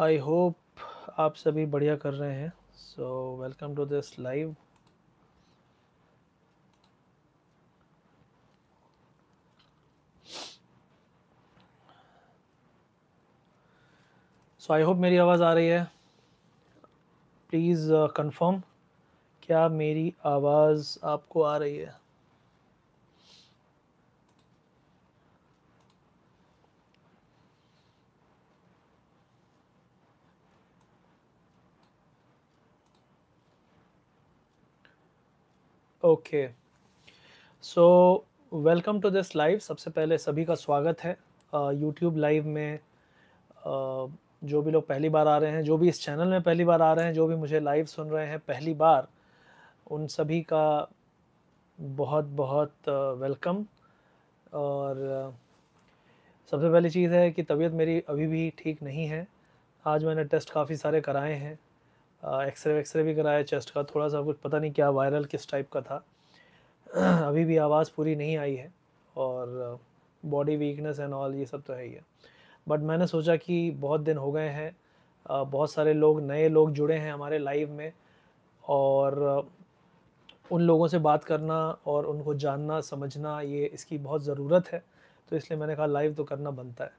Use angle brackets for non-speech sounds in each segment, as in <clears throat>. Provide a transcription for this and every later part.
I hope आप सभी बढ़िया कर रहे हैं so welcome to this live so I hope मेरी आवाज़ आ रही है प्लीज़ कंफर्म uh, क्या मेरी आवाज़ आपको आ रही है okay so welcome to this live सबसे पहले सभी का स्वागत है यूट्यूब uh, लाइव में uh, जो भी लोग पहली बार आ रहे हैं जो भी इस चैनल में पहली बार आ रहे हैं जो भी मुझे लाइव सुन रहे हैं पहली बार उन सभी का बहुत बहुत वेलकम uh, और सबसे पहली चीज़ है कि तबीयत मेरी अभी भी ठीक नहीं है आज मैंने टेस्ट काफ़ी सारे कराए हैं एक्सरे वैक्सरे भी कराया चेस्ट का थोड़ा सा कुछ पता नहीं क्या वायरल किस टाइप का था <clears throat> अभी भी आवाज़ पूरी नहीं आई है और बॉडी वीकनेस एंड ऑल ये सब तो है ही है बट मैंने सोचा कि बहुत दिन हो गए हैं बहुत सारे लोग नए लोग जुड़े हैं हमारे लाइव में और उन लोगों से बात करना और उनको जानना समझना ये इसकी बहुत ज़रूरत है तो इसलिए मैंने कहा लाइव तो करना बनता है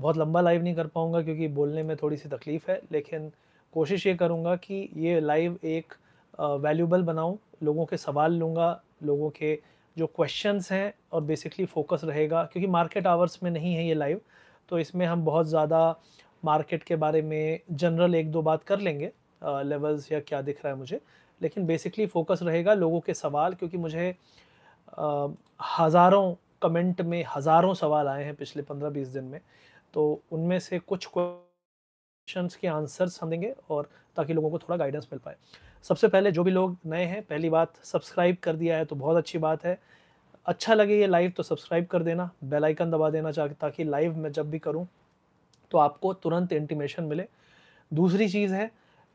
बहुत लंबा लाइव नहीं कर पाऊँगा क्योंकि बोलने में थोड़ी सी तकलीफ़ है लेकिन कोशिश ये करूँगा कि ये लाइव एक वैल्यूबल बनाऊँ लोगों के सवाल लूँगा लोगों के जो क्वेश्चंस हैं और बेसिकली फोकस रहेगा क्योंकि मार्केट आवर्स में नहीं है ये लाइव तो इसमें हम बहुत ज़्यादा मार्केट के बारे में जनरल एक दो बात कर लेंगे लेवल्स या क्या दिख रहा है मुझे लेकिन बेसिकली फोकस रहेगा लोगों के सवाल क्योंकि मुझे आ, हज़ारों कमेंट में हज़ारों सवाल आए हैं पिछले पंद्रह बीस दिन में तो उनमें से कुछ को क्वेश्चन के आंसर्स हम देंगे और ताकि लोगों को थोड़ा गाइडेंस मिल पाए सबसे पहले जो भी लोग नए हैं पहली बात सब्सक्राइब कर दिया है तो बहुत अच्छी बात है अच्छा लगे ये लाइव तो सब्सक्राइब कर देना बेल आइकन दबा देना चाहिए ताकि लाइव मैं जब भी करूँ तो आपको तुरंत इंटीमेशन मिले दूसरी चीज़ है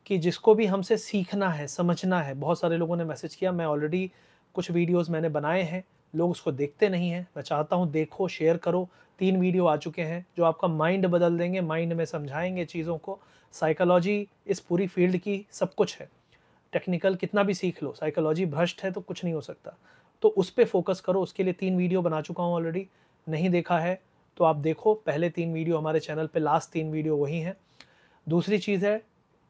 कि जिसको भी हमसे सीखना है समझना है बहुत सारे लोगों ने मैसेज किया मैं ऑलरेडी कुछ वीडियोस मैंने बनाए हैं लोग उसको देखते नहीं हैं मैं चाहता हूँ देखो शेयर करो तीन वीडियो आ चुके हैं जो आपका माइंड बदल देंगे माइंड में समझाएंगे चीज़ों को साइकोलॉजी इस पूरी फील्ड की सब कुछ है टेक्निकल कितना भी सीख लो साइकोलॉजी भ्रष्ट है तो कुछ नहीं हो सकता तो उस पर फोकस करो उसके लिए तीन वीडियो बना चुका हूँ ऑलरेडी नहीं देखा है तो आप देखो पहले तीन वीडियो हमारे चैनल पे लास्ट तीन वीडियो वही हैं दूसरी चीज़ है आ,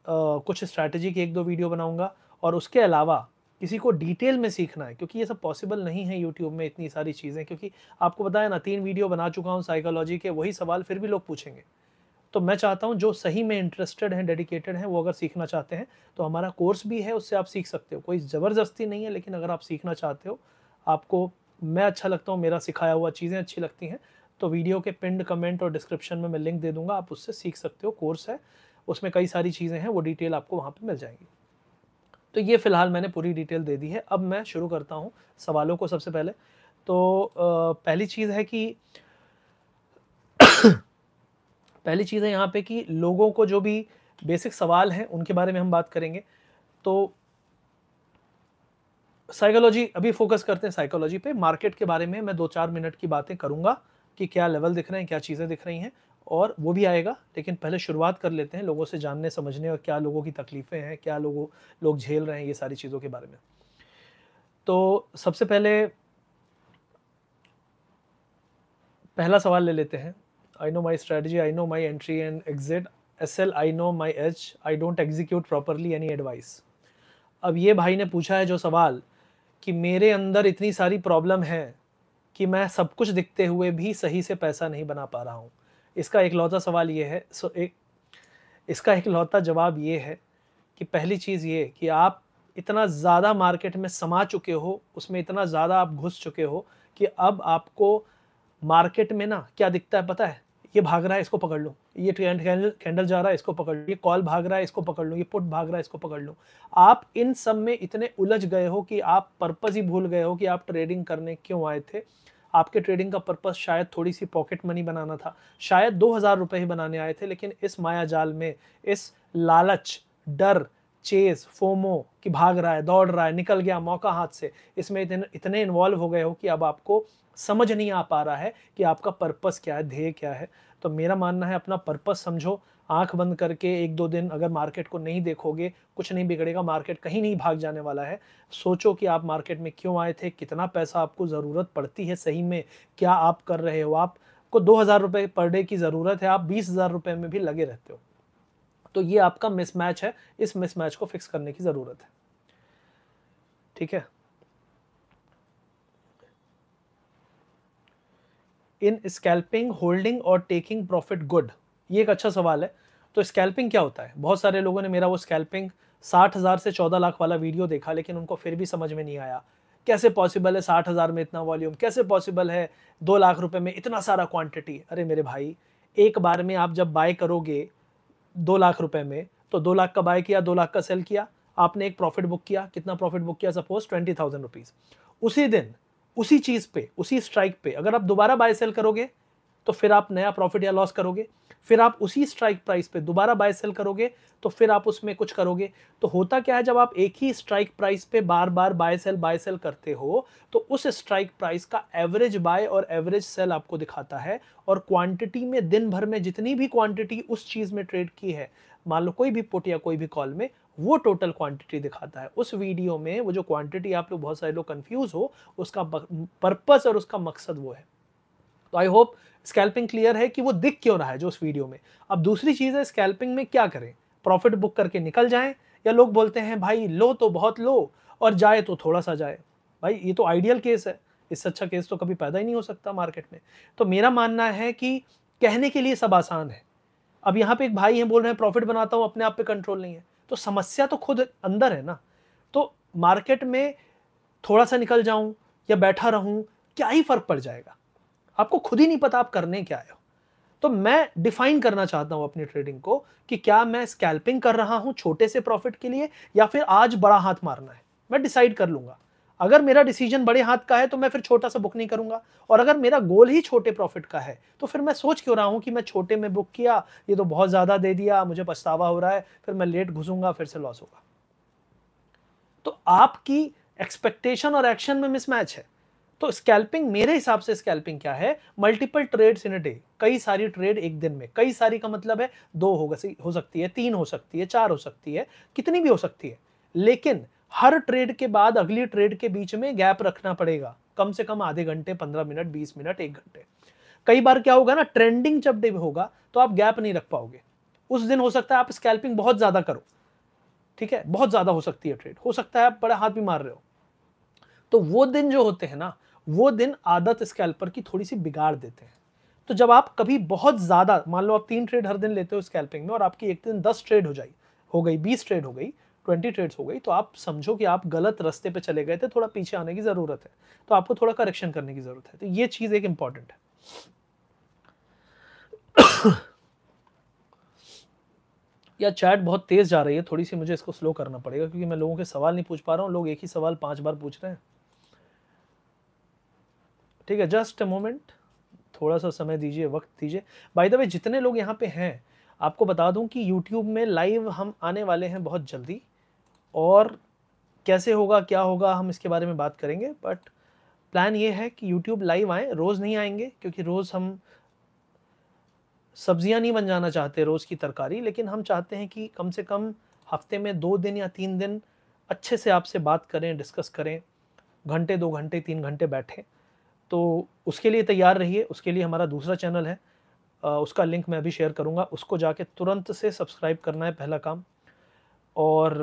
कुछ स्ट्रैटेजी की एक दो वीडियो बनाऊंगा और उसके अलावा किसी को डिटेल में सीखना है क्योंकि ये सब पॉसिबल नहीं है यूट्यूब में इतनी सारी चीज़ें क्योंकि आपको बताया ना तीन वीडियो बना चुका हूँ साइकोलॉजी के वही सवाल फिर भी लोग पूछेंगे तो मैं चाहता हूँ जो सही में इंटरेस्टेड हैं डेडिकेटेड हैं वो अगर सीखना चाहते हैं तो हमारा कोर्स भी है उससे आप सीख सकते हो कोई ज़बरदस्ती नहीं है लेकिन अगर आप सीखना चाहते हो आपको मैं अच्छा लगता हूँ मेरा सिखाया हुआ चीज़ें अच्छी लगती हैं तो वीडियो के पिंड कमेंट और डिस्क्रिप्शन में मैं लिंक दे दूंगा आप उससे सीख सकते हो कोर्स है उसमें कई सारी चीज़ें हैं वो डिटेल आपको वहाँ पर मिल जाएंगी तो ये फ़िलहाल मैंने पूरी डिटेल दे दी है अब मैं शुरू करता हूँ सवालों को सबसे पहले तो पहली चीज़ है कि <coughs> पहली चीज़ है यहाँ पे कि लोगों को जो भी बेसिक सवाल हैं उनके बारे में हम बात करेंगे तो साइकोलॉजी अभी फोकस करते हैं साइकोलॉजी पे मार्केट के बारे में मैं दो चार मिनट की बातें करूँगा कि क्या लेवल दिख रहे हैं क्या चीज़ें दिख रही हैं और वो भी आएगा लेकिन पहले शुरुआत कर लेते हैं लोगों से जानने समझने और क्या लोगों की तकलीफ़ें हैं क्या लोगों लोग झेल रहे हैं ये सारी चीज़ों के बारे में तो सबसे पहले पहला सवाल ले लेते हैं I know my strategy I know my entry and exit S L I know my H I don't execute properly any advice अब ये भाई ने पूछा है जो सवाल कि मेरे अंदर इतनी सारी प्रॉब्लम है कि मैं सब कुछ दिखते हुए भी सही से पैसा नहीं बना पा रहा हूँ इसका एक लौता सवाल ये है सो एक इसका एक लौता जवाब ये है कि पहली चीज़ ये कि आप इतना ज़्यादा मार्केट में समा चुके हो उसमें इतना ज़्यादा आप घुस चुके हो कि अब आपको मार्केट में ना क्या दिखता है पता है ये भाग रहा है इसको पकड़ लूँ ये ट्रेंड कैंडल जा रहा है इसको पकड़ लूँ ये कॉल भाग रहा है इसको पकड़ लूँ ये पुट भाग रहा है इसको पकड़ लूँ आप इन सब में इतने उलझ गए हो कि आप पर्पज़ ही भूल गए हो कि आप ट्रेडिंग करने क्यों आए थे आपके ट्रेडिंग का पर्पस शायद थोड़ी सी पॉकेट मनी बनाना था शायद दो हज़ार रुपये ही बनाने आए थे लेकिन इस माया जाल में इस लालच डर चेज फोमो कि भाग रहा है दौड़ रहा है निकल गया मौका हाथ से इसमें इतने इतने इन्वॉल्व हो गए हो कि अब आपको समझ नहीं आ पा रहा है कि आपका पर्पस क्या है ध्येय क्या है तो मेरा मानना है अपना पर्पस समझो आंख बंद करके एक दो दिन अगर मार्केट को नहीं देखोगे कुछ नहीं बिगड़ेगा मार्केट कहीं नहीं भाग जाने वाला है सोचो कि आप मार्केट में क्यों आए थे कितना पैसा आपको ज़रूरत पड़ती है सही में क्या आप कर रहे हो आपको दो हज़ार रुपये पर डे की ज़रूरत है आप बीस हज़ार रुपये में भी लगे रहते हो तो ये आपका मिसमैच है इस मिसमैच को फिक्स करने की ज़रूरत है ठीक है इन स्कैल्पिंग होल्डिंग और टेकिंग प्रॉफिट गुड ये एक अच्छा सवाल है तो स्कैल्पिंग क्या होता है बहुत सारे लोगों ने मेरा वो स्कैल्पिंग साठ हज़ार से चौदह लाख वाला वीडियो देखा लेकिन उनको फिर भी समझ में नहीं आया कैसे पॉसिबल है साठ हज़ार में इतना वॉल्यूम कैसे पॉसिबल है दो लाख रुपए में इतना सारा क्वांटिटी अरे मेरे भाई एक बार में आप जब बाय करोगे दो लाख रुपए में तो दो लाख का बाय किया दो लाख का सेल किया आपने एक प्रॉफिट बुक किया कितना प्रॉफिट बुक किया सपोज ट्वेंटी थाउजेंड रुपीज़ उसी दिन उसी चीज़ पे उसी स्ट्राइक पे अगर आप दोबारा बाय सेल करोगे तो फिर आप नया प्रॉफिट या लॉस करोगे फिर आप उसी स्ट्राइक प्राइस पे दोबारा बाय सेल करोगे तो फिर आप उसमें कुछ करोगे तो होता क्या है जब आप एक ही स्ट्राइक प्राइस पे बार बार बाय सेल बाय सेल करते हो तो उस स्ट्राइक प्राइस का एवरेज बाय और एवरेज सेल आपको दिखाता है और क्वांटिटी में दिन भर में जितनी भी क्वांटिटी उस चीज़ में ट्रेड की है मान लो कोई भी पुट या कोई भी कॉल में वो टोटल क्वांटिटी दिखाता है उस वीडियो में वो जो क्वांटिटी आप लोग बहुत सारे लोग कंफ्यूज हो उसका पर्पस और उसका मकसद वो है तो आई होप स्कैल्पिंग क्लियर है कि वो दिख क्यों रहा है जो उस वीडियो में अब दूसरी चीज़ है स्कैल्पिंग में क्या करें प्रॉफिट बुक करके निकल जाएं या लोग बोलते हैं भाई लो तो बहुत लो और जाए तो थोड़ा सा जाए भाई ये तो आइडियल केस है इससे अच्छा केस तो कभी पैदा ही नहीं हो सकता मार्केट में तो मेरा मानना है कि कहने के लिए सब आसान है अब यहाँ पे एक भाई हैं बोल रहे हैं प्रॉफिट बनाता हूँ अपने आप पे कंट्रोल नहीं है तो समस्या तो खुद अंदर है ना तो मार्केट में थोड़ा सा निकल जाऊँ या बैठा रहूँ क्या ही फ़र्क पड़ जाएगा आपको खुद ही नहीं पता आप करने क्या आए हो तो मैं डिफाइन करना चाहता हूं अपनी ट्रेडिंग को कि क्या मैं स्कैल्पिंग कर रहा हूं छोटे से प्रॉफिट के लिए या फिर आज बड़ा हाथ मारना है मैं डिसाइड कर लूंगा अगर मेरा डिसीजन बड़े हाथ का है तो मैं फिर छोटा सा बुक नहीं करूंगा और अगर मेरा गोल ही छोटे प्रॉफिट का है तो फिर मैं सोच क्यों रहा हूँ कि मैं छोटे में बुक किया ये तो बहुत ज़्यादा दे दिया मुझे पछतावा हो रहा है फिर मैं लेट घुसूंगा फिर से लॉस होगा तो आपकी एक्सपेक्टेशन और एक्शन में मिसमैच है तो स्कैल्पिंग मेरे हिसाब से स्कैल्पिंग क्या है multiple trades in a day कई सारी ट्रेड एक दिन में कई सारी का मतलब है दो हो, हो सकती है तीन हो सकती है चार हो सकती है कितनी भी हो सकती है लेकिन हर ट्रेड के बाद अगली ट्रेड के बीच में गैप रखना पड़ेगा कम से कम आधे घंटे पंद्रह मिनट बीस मिनट एक घंटे कई बार क्या होगा ना ट्रेंडिंग जब डे होगा तो आप गैप नहीं रख पाओगे उस दिन हो सकता है आप स्कैल्पिंग बहुत ज़्यादा करो ठीक है बहुत ज़्यादा हो सकती है ट्रेड हो सकता है आप बड़ा हाथ भी मार रहे हो तो वो दिन जो होते हैं ना वो दिन आदत स्कैल्पर की थोड़ी सी बिगाड़ देते हैं तो जब आप कभी बहुत ज़्यादा मान लो आप तीन ट्रेड हर दिन लेते हो स्कैल्पिंग में और आपकी एक दिन दस ट्रेड हो जाए हो गई बीस ट्रेड हो गई ट्वेंटी ट्रेड्स हो गई तो आप समझो कि आप गलत रास्ते पे चले गए थे थोड़ा पीछे आने की ज़रूरत है तो आपको थोड़ा करेक्शन करने की ज़रूरत है तो ये चीज़ एक इंपॉर्टेंट है या चैट बहुत तेज़ जा रही है थोड़ी सी मुझे इसको स्लो करना पड़ेगा क्योंकि मैं लोगों के सवाल नहीं पूछ पा रहा हूँ लोग एक ही सवाल पांच बार पूछ रहे हैं ठीक है जस्ट अ मोमेंट थोड़ा सा समय दीजिए वक्त दीजिए बाय द वे जितने लोग यहाँ पे हैं आपको बता दूं कि YouTube में लाइव हम आने वाले हैं बहुत जल्दी और कैसे होगा क्या होगा हम इसके बारे में बात करेंगे बट प्लान ये है कि यूट्यूब लाइव आए रोज़ नहीं आएंगे क्योंकि रोज़ हम सब्जियां नहीं बन जाना चाहते रोज़ की तरकारी लेकिन हम चाहते हैं कि कम से कम हफ्ते में दो दिन या तीन दिन अच्छे से आपसे बात करें डिस्कस करें घंटे दो घंटे तीन घंटे बैठें तो उसके लिए तैयार रहिए उसके लिए हमारा दूसरा चैनल है उसका लिंक मैं अभी शेयर करूँगा उसको जाके तुरंत से सब्सक्राइब करना है पहला काम और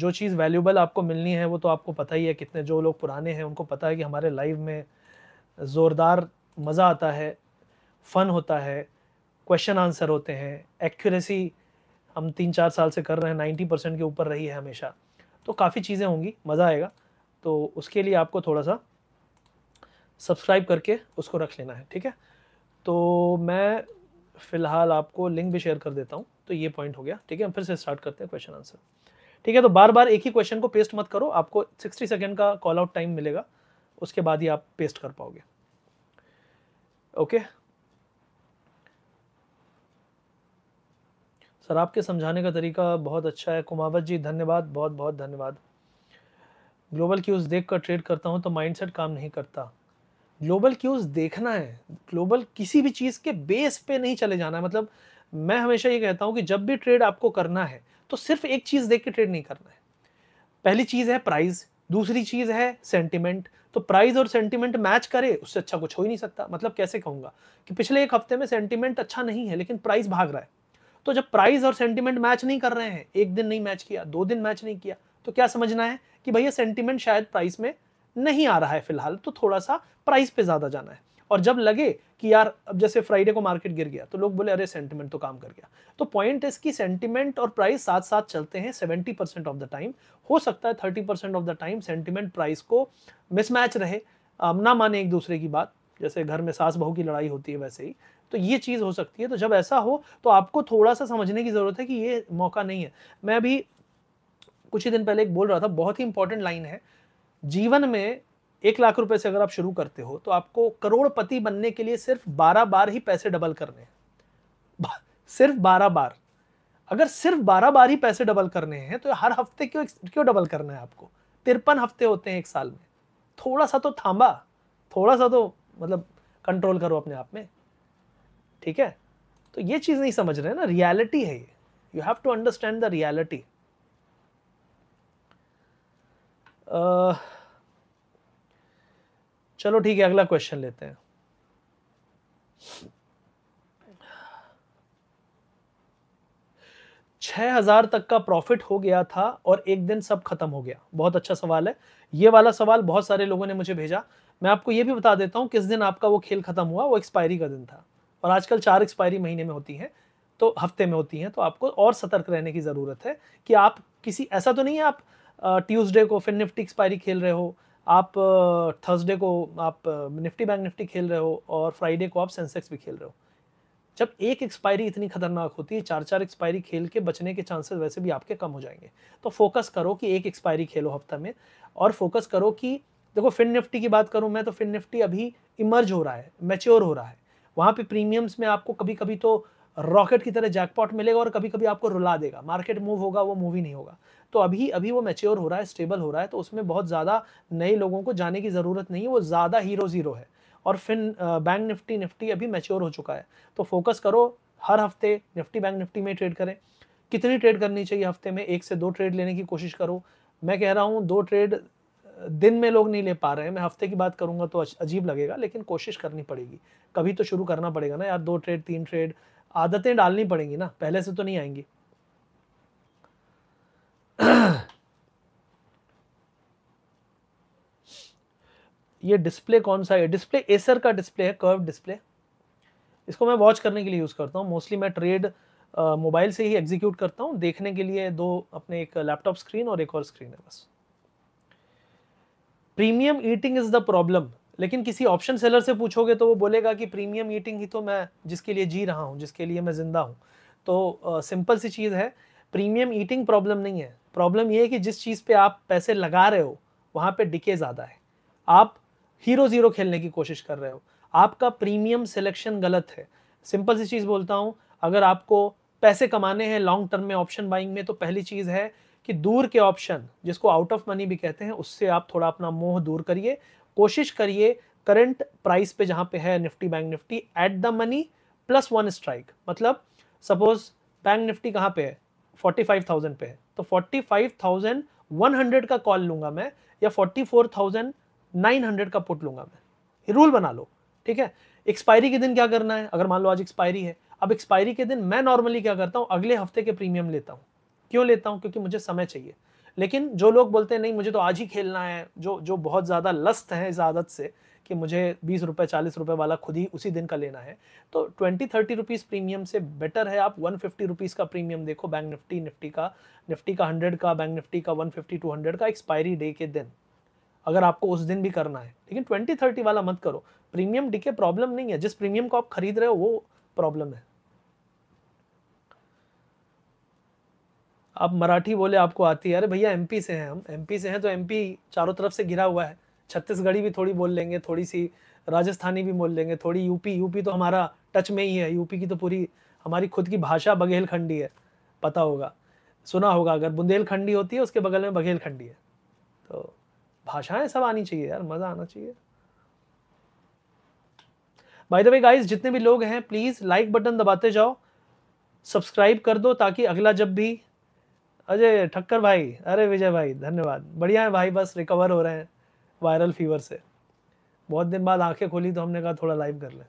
जो चीज़ वैल्यूबल आपको मिलनी है वो तो आपको पता ही है कितने जो लोग पुराने हैं उनको पता है कि हमारे लाइव में ज़ोरदार मज़ा आता है फ़न होता है क्वेश्चन आंसर होते हैं एक्यूरेसी हम तीन चार साल से कर रहे हैं नाइन्टी परसेंट के ऊपर रही है हमेशा तो काफ़ी चीज़ें होंगी मज़ा आएगा तो उसके लिए आपको थोड़ा सा सब्सक्राइब करके उसको रख लेना है ठीक है तो मैं फ़िलहाल आपको लिंक भी शेयर कर देता हूँ तो ये पॉइंट हो गया ठीक है हम फिर से स्टार्ट करते हैं क्वेश्चन आंसर ठीक है तो बार बार एक ही क्वेश्चन को पेस्ट मत करो आपको 60 सेकेंड का कॉल आउट टाइम मिलेगा उसके बाद ही आप पेस्ट कर पाओगे ओके सर आपके समझाने का तरीका बहुत अच्छा है कुमावत जी धन्यवाद बहुत बहुत धन्यवाद ग्लोबल क्यूज़ देख कर ट्रेड करता हूँ तो माइंडसेट काम नहीं करता ग्लोबल क्यूज देखना है ग्लोबल किसी भी चीज़ के बेस पे नहीं चले जाना है मतलब मैं हमेशा ये कहता हूँ कि जब भी ट्रेड आपको करना है तो सिर्फ एक चीज़ देख के ट्रेड नहीं करना है पहली चीज़ है प्राइस दूसरी चीज़ है सेंटिमेंट तो प्राइस और सेंटिमेंट मैच करे उससे अच्छा कुछ हो ही नहीं सकता मतलब कैसे कहूँगा कि पिछले एक हफ्ते में सेंटिमेंट अच्छा नहीं है लेकिन प्राइस भाग रहा है तो जब प्राइस और सेंटिमेंट मैच नहीं कर रहे हैं एक दिन नहीं मैच किया दो दिन मैच नहीं किया तो क्या समझना है कि भैया सेंटिमेंट शायद प्राइस में नहीं आ रहा है फिलहाल तो थोड़ा सा प्राइस पे ज़्यादा जाना है और जब लगे कि यार अब जैसे फ्राइडे को मार्केट गिर गया तो लोग बोले अरे सेंटिमेंट तो काम कर गया तो पॉइंट इसकी सेंटिमेंट और प्राइस साथ साथ चलते हैं seventy percent of the time हो सकता है thirty percent of the time sentiment price को मिसमैच रहे ना माने एक दूसरे की बात जैसे घर में सास बहू की लड़ाई होती है वैसे ही तो ये चीज़ हो सकती है तो जब ऐसा हो तो आपको थोड़ा सा समझने की ज़रूरत है कि ये मौका नहीं है मैं अभी कुछ ही दिन पहले एक बोल रहा था बहुत ही इंपॉर्टेंट लाइन है जीवन में एक लाख रुपए से अगर आप शुरू करते हो तो आपको करोड़पति बनने के लिए सिर्फ बारह बार ही पैसे डबल करने हैं सिर्फ बारह बार अगर सिर्फ बारह बार ही पैसे डबल करने हैं तो हर हफ्ते क्यों क्यों डबल करना है आपको तिरपन हफ्ते होते हैं एक साल में थोड़ा सा तो थामा थोड़ा सा तो मतलब कंट्रोल करो अपने आप में ठीक है तो ये चीज़ नहीं समझ रहे ना रियलिटी है ये you have to understand the reality चलो ठीक है अगला क्वेश्चन लेते हैं छह हजार तक का प्रॉफिट हो गया था और एक दिन सब खत्म हो गया बहुत अच्छा सवाल है ये वाला सवाल बहुत सारे लोगों ने मुझे भेजा मैं आपको ये भी बता देता हूँ किस दिन आपका वो खेल खत्म हुआ वो एक्सपायरी का दिन था और आजकल चार एक्सपायरी महीने में होती हैं तो हफ्ते में होती हैं तो आपको और सतर्क रहने की ज़रूरत है कि आप किसी ऐसा तो नहीं है आप ट्यूसडे को फिर निफ्टी एक्सपायरी खेल रहे हो आप थर्सडे को आप निफ्टी बैंक निफ्टी खेल रहे हो और फ्राइडे को आप सेंसेक्स भी खेल रहे हो जब एक एक्सपायरी इतनी खतरनाक होती है चार चार एक्सपायरी खेल के बचने के चांसेस वैसे भी आपके कम हो जाएंगे तो फोकस करो कि एक एक्सपायरी खेलो हफ्ता में और फोकस करो कि देखो फिन निफ्टी की बात करूं मैं तो फिन निफ्टी अभी इमर्ज हो रहा है मेच्योर हो रहा है वहाँ पे प्रीमियम्स में आपको कभी कभी तो रॉकेट की तरह जैकपॉट मिलेगा और कभी कभी आपको रुला देगा मार्केट मूव होगा वो मूव ही नहीं होगा तो अभी अभी वो मेच्योर हो रहा है स्टेबल हो रहा है तो उसमें बहुत ज़्यादा नए लोगों को जाने की ज़रूरत नहीं है वो ज़्यादा हीरो ज़ीरो है और फिन बैंक निफ्टी निफ्टी अभी मेच्योर हो चुका है तो फोकस करो हर हफ्ते निफ्टी बैंक निफ्टी में ट्रेड करें कितनी ट्रेड करनी चाहिए हफ्ते में एक से दो ट्रेड लेने की कोशिश करो मैं कह रहा हूँ दो ट्रेड दिन में लोग नहीं ले पा रहे हैं मैं हफ्ते की बात करूंगा तो अजीब लगेगा लेकिन कोशिश करनी पड़ेगी कभी तो शुरू करना पड़ेगा ना यार दो ट्रेड तीन ट्रेड आदतें डालनी पड़ेंगी ना पहले से तो नहीं आएंगी ये डिस्प्ले कौन सा है डिस्प्ले एसर का डिस्प्ले है कर्व डिस्प्ले इसको मैं वॉच करने के लिए यूज़ करता हूँ मोस्टली मैं ट्रेड मोबाइल से ही एग्जीक्यूट करता हूँ देखने के लिए दो अपने एक लैपटॉप स्क्रीन और एक और स्क्रीन है बस premium eating is the problem लेकिन किसी ऑप्शन सेलर से पूछोगे तो वो बोलेगा कि प्रीमियम ईटिंग ही तो मैं जिसके लिए जी रहा हूँ जिसके लिए मैं ज़िंदा हूँ तो सिंपल uh, सी चीज़ है प्रीमियम ईटिंग प्रॉब्लम नहीं है प्रॉब्लम ये है कि जिस चीज़ पे आप पैसे लगा रहे हो वहाँ पे डिके ज़्यादा है आप हीरो ज़ीरो खेलने की कोशिश कर रहे हो आपका प्रीमियम सिलेक्शन गलत है सिंपल सी चीज़ बोलता हूँ अगर आपको पैसे कमाने हैं लॉन्ग टर्म में ऑप्शन बाइंग में तो पहली चीज़ है कि दूर के ऑप्शन जिसको आउट ऑफ मनी भी कहते हैं उससे आप थोड़ा अपना मोह दूर करिए कोशिश करिए करंट प्राइस पे जहां पे है Nifty bank Nifty at the money plus one strike मतलब सपोज बैंक निफ्टी कहां पे है 45,000 पे है तो 45,100 का कॉल लूंगा मैं या 44,900 का पुट लूंगा मैं ये रूल बना लो ठीक है एक्सपायरी के दिन क्या करना है अगर मान लो आज एक्सपायरी है अब एक्सपायरी के दिन मैं नॉर्मली क्या करता हूँ अगले हफ्ते के प्रीमियम लेता हूँ क्यों लेता हूँ क्योंकि मुझे समय चाहिए लेकिन जो लोग बोलते हैं नहीं मुझे तो आज ही खेलना है जो जो बहुत ज़्यादा लस्त हैं इस आदत से कि मुझे बीस रुपये चालीस रुपये वाला खुद ही उसी दिन का लेना है तो ट्वेंटी थर्टी रुपीज़ प्रीमियम से बेटर है आप वन फिफ्टी रुपीज़ का प्रीमियम देखो बैंक निफ्टी निफ्टी का निफ्टी का हंड्रेड का बैंक निफ्टी का वन फिफ्टी टू हंड्रेड का एक्सपायरी डे के दिन अगर आपको उस दिन भी करना है लेकिन ट्वेंटी थर्टी वाला मत करो प्रीमियम डी के प्रॉब्लम नहीं है जिस प्रीमियम को आप खरीद रहे हो वो प्रॉब्लम है आप मराठी बोले आपको आती है अरे भैया एम से हैं हम एम से हैं तो एम चारों तरफ से घिरा हुआ है छत्तीसगढ़ी भी थोड़ी बोल लेंगे थोड़ी सी राजस्थानी भी बोल लेंगे थोड़ी यूपी यूपी तो हमारा टच में ही है यूपी की तो पूरी हमारी खुद की भाषा बघेलखंडी है पता होगा सुना होगा अगर बुंदेलखंडी होती है उसके बगल में बघेलखंडी है तो भाषाएं सब आनी चाहिए यार मज़ा आना चाहिए बाय द वे गाइस जितने भी लोग हैं प्लीज़ लाइक बटन दबाते जाओ सब्सक्राइब कर दो ताकि अगला जब भी अजय ठक्कर भाई अरे विजय भाई धन्यवाद बढ़िया है भाई बस रिकवर हो रहे हैं वायरल फीवर से बहुत दिन बाद आंखें खोली तो हमने कहा थोड़ा लाइव कर लें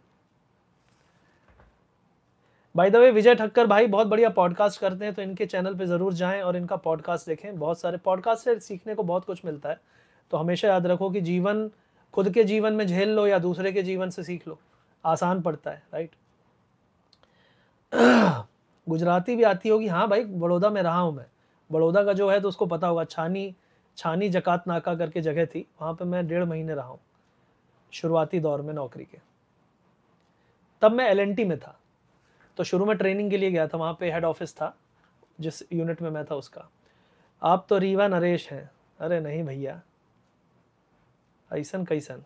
by the way Vijay Thakkar भाई बहुत बढ़िया पॉडकास्ट करते हैं तो इनके चैनल पे ज़रूर जाएं और इनका पॉडकास्ट देखें बहुत सारे पॉडकास्ट से सीखने को बहुत कुछ मिलता है तो हमेशा याद रखो कि जीवन खुद के जीवन में झेल लो या दूसरे के जीवन से सीख लो आसान पड़ता है राइट <clears throat> गुजराती भी आती होगी हाँ भाई बड़ौदा में रहा हूँ मैं बड़ौदा का जो है तो उसको पता होगा छानी छानी जकात नाका करके जगह थी वहाँ पर मैं डेढ़ महीने रहा हूँ शुरुआती दौर में नौकरी के तब मैं एल में था तो शुरू में ट्रेनिंग के लिए गया था वहाँ पे हेड ऑफिस था जिस यूनिट में मैं था उसका आप तो रीवा नरेश हैं अरे नहीं भैया ऐसन कैसन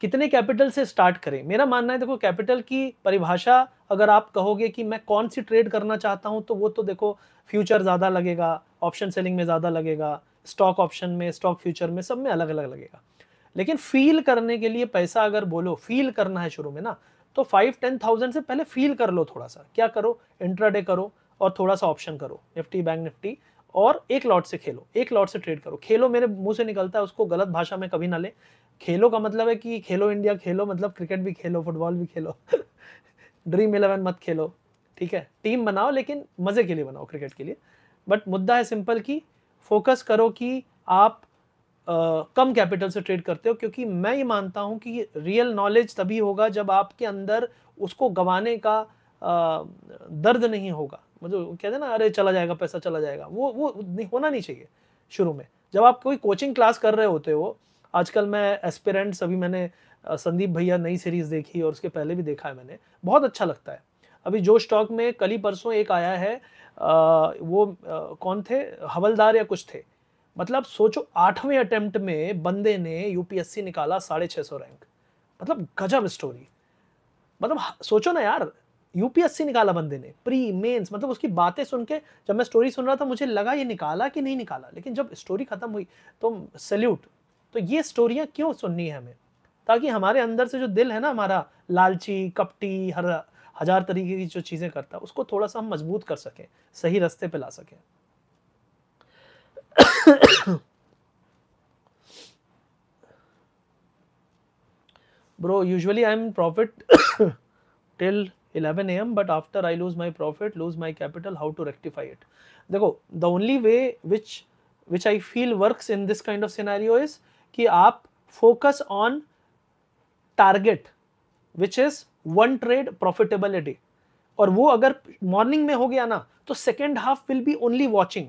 कितने कैपिटल से स्टार्ट करें मेरा मानना है देखो कैपिटल की परिभाषा अगर आप कहोगे कि मैं कौन सी ट्रेड करना चाहता हूँ तो वो तो देखो फ्यूचर ज़्यादा लगेगा ऑप्शन सेलिंग में ज़्यादा लगेगा स्टॉक ऑप्शन में स्टॉक फ्यूचर में सब में अलग अलग लगेगा लेकिन फील करने के लिए पैसा अगर बोलो फील करना है शुरू में ना तो फाइव टेन थाउजेंड से पहले फील कर लो थोड़ा सा क्या करो इंट्राडे करो और थोड़ा सा ऑप्शन करो निफ्टी बैंक निफ्टी और एक लॉट से खेलो एक लॉट से ट्रेड करो खेलो मेरे मुंह से निकलता है उसको गलत भाषा में कभी ना ले खेलो का मतलब है कि खेलो इंडिया खेलो मतलब क्रिकेट भी खेलो फुटबॉल भी खेलो <laughs> ड्रीम इलेवन मत खेलो ठीक है टीम बनाओ लेकिन मज़े के लिए बनाओ क्रिकेट के लिए बट मुद्दा है सिंपल कि फोकस करो कि आप आ, कम कैपिटल से ट्रेड करते हो क्योंकि मैं ये मानता हूँ कि रियल नॉलेज तभी होगा जब आपके अंदर उसको गंवाने का आ, दर्द नहीं होगा मतलब कहते हैं ना अरे चला जाएगा पैसा चला जाएगा वो वो नहीं होना नहीं चाहिए शुरू में जब आप कोई कोचिंग क्लास कर रहे होते हो आजकल मैं एस्पिरेंट्स अभी मैंने संदीप भैया नई सीरीज़ देखी और उसके पहले भी देखा है मैंने बहुत अच्छा लगता है अभी जो स्टॉक में कल ही परसों एक आया है आ, वो आ, कौन थे हवलदार या कुछ थे मतलब सोचो आठवें अटेम्प्ट में बंदे ने यूपीएससी निकाला साढ़े छः सौ रैंक मतलब गजब स्टोरी मतलब सोचो ना यार यूपीएससी निकाला बंदे ने प्री मेंस मतलब उसकी बातें सुन के जब मैं स्टोरी सुन रहा था मुझे लगा ये निकाला कि नहीं निकाला लेकिन जब स्टोरी खत्म हुई तो सैल्यूट तो ये स्टोरियाँ क्यों सुननी है हमें ताकि हमारे अंदर से जो दिल है ना हमारा लालची कपटी हर हजार तरीके की जो चीजें करता है उसको थोड़ा सा हम मजबूत कर सकें सही रास्ते पे ला सकें bro usually I am profit till 11 AM but after I lose my profit lose my capital how to rectify it देखो the only way which which I feel work in this kind of scenario is कि आप focus on target which is one trade day और वो अगर morning में हो गया ना तो second half will be only watching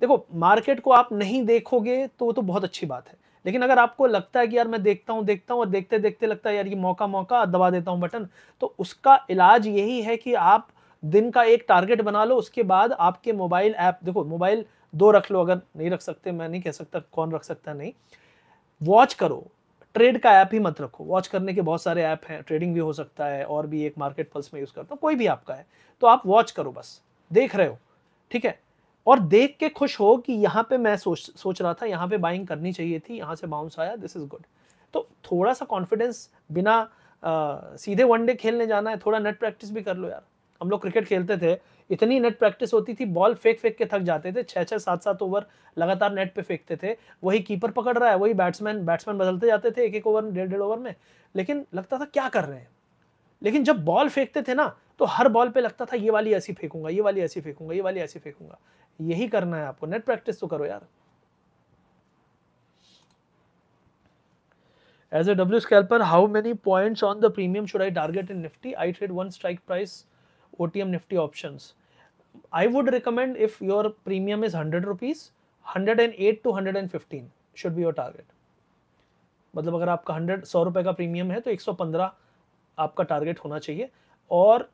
देखो मार्केट को आप नहीं देखोगे तो वो तो बहुत अच्छी बात है लेकिन अगर आपको लगता है कि यार मैं देखता हूँ देखता हूँ और देखते देखते लगता है यार ये मौका मौका दबा देता हूँ बटन तो उसका इलाज यही है कि आप दिन का एक टारगेट बना लो उसके बाद आपके मोबाइल ऐप देखो मोबाइल दो रख लो अगर नहीं रख सकते मैं नहीं कह सकता कौन रख सकता नहीं वॉच करो ट्रेड का ऐप ही मत रखो वॉच करने के बहुत सारे ऐप हैं ट्रेडिंग भी हो सकता है और भी एक मार्केट पल्स में यूज़ करता हूँ कोई भी आपका है तो आप वॉच करो बस देख रहे हो ठीक है और देख के खुश हो कि यहाँ पे मैं सोच सोच रहा था यहाँ पे बाइंग करनी चाहिए थी यहाँ से बाउंस आया दिस इज़ गुड तो थोड़ा सा कॉन्फिडेंस बिना आ, सीधे वनडे खेलने जाना है थोड़ा नेट प्रैक्टिस भी कर लो यार हम लोग क्रिकेट खेलते थे इतनी नेट प्रैक्टिस होती थी बॉल फेंक फेंक के थक जाते थे छः छः सात सात ओवर लगातार नेट पे फेंकते थे वही कीपर पकड़ रहा है वही बैट्समैन बैट्समैन बदलते जाते थे एक एक ओवर में डेढ़ डेढ़ ओवर में लेकिन लगता था क्या कर रहे हैं लेकिन जब बॉल फेंकते थे ना तो हर बॉल पे लगता था ये वाली ऐसी फेंकूंगा ये वाली ऐसी फेंकूंगा ये वाली ऐसी फेंकूंगा यही करना है आपको नेट प्रैक्टिस तो करो यार As a W scalper, how many points on the premium should I target in Nifty? I trade one strike price O T M Nifty option I would recommend if your premium is hundred rupees hundred and eight to hundred and fifteen should be your target मतलब अगर आपका hundred सौ रुपए का premium है तो एक सौ पंद्रह आपका टारगेट होना चाहिए और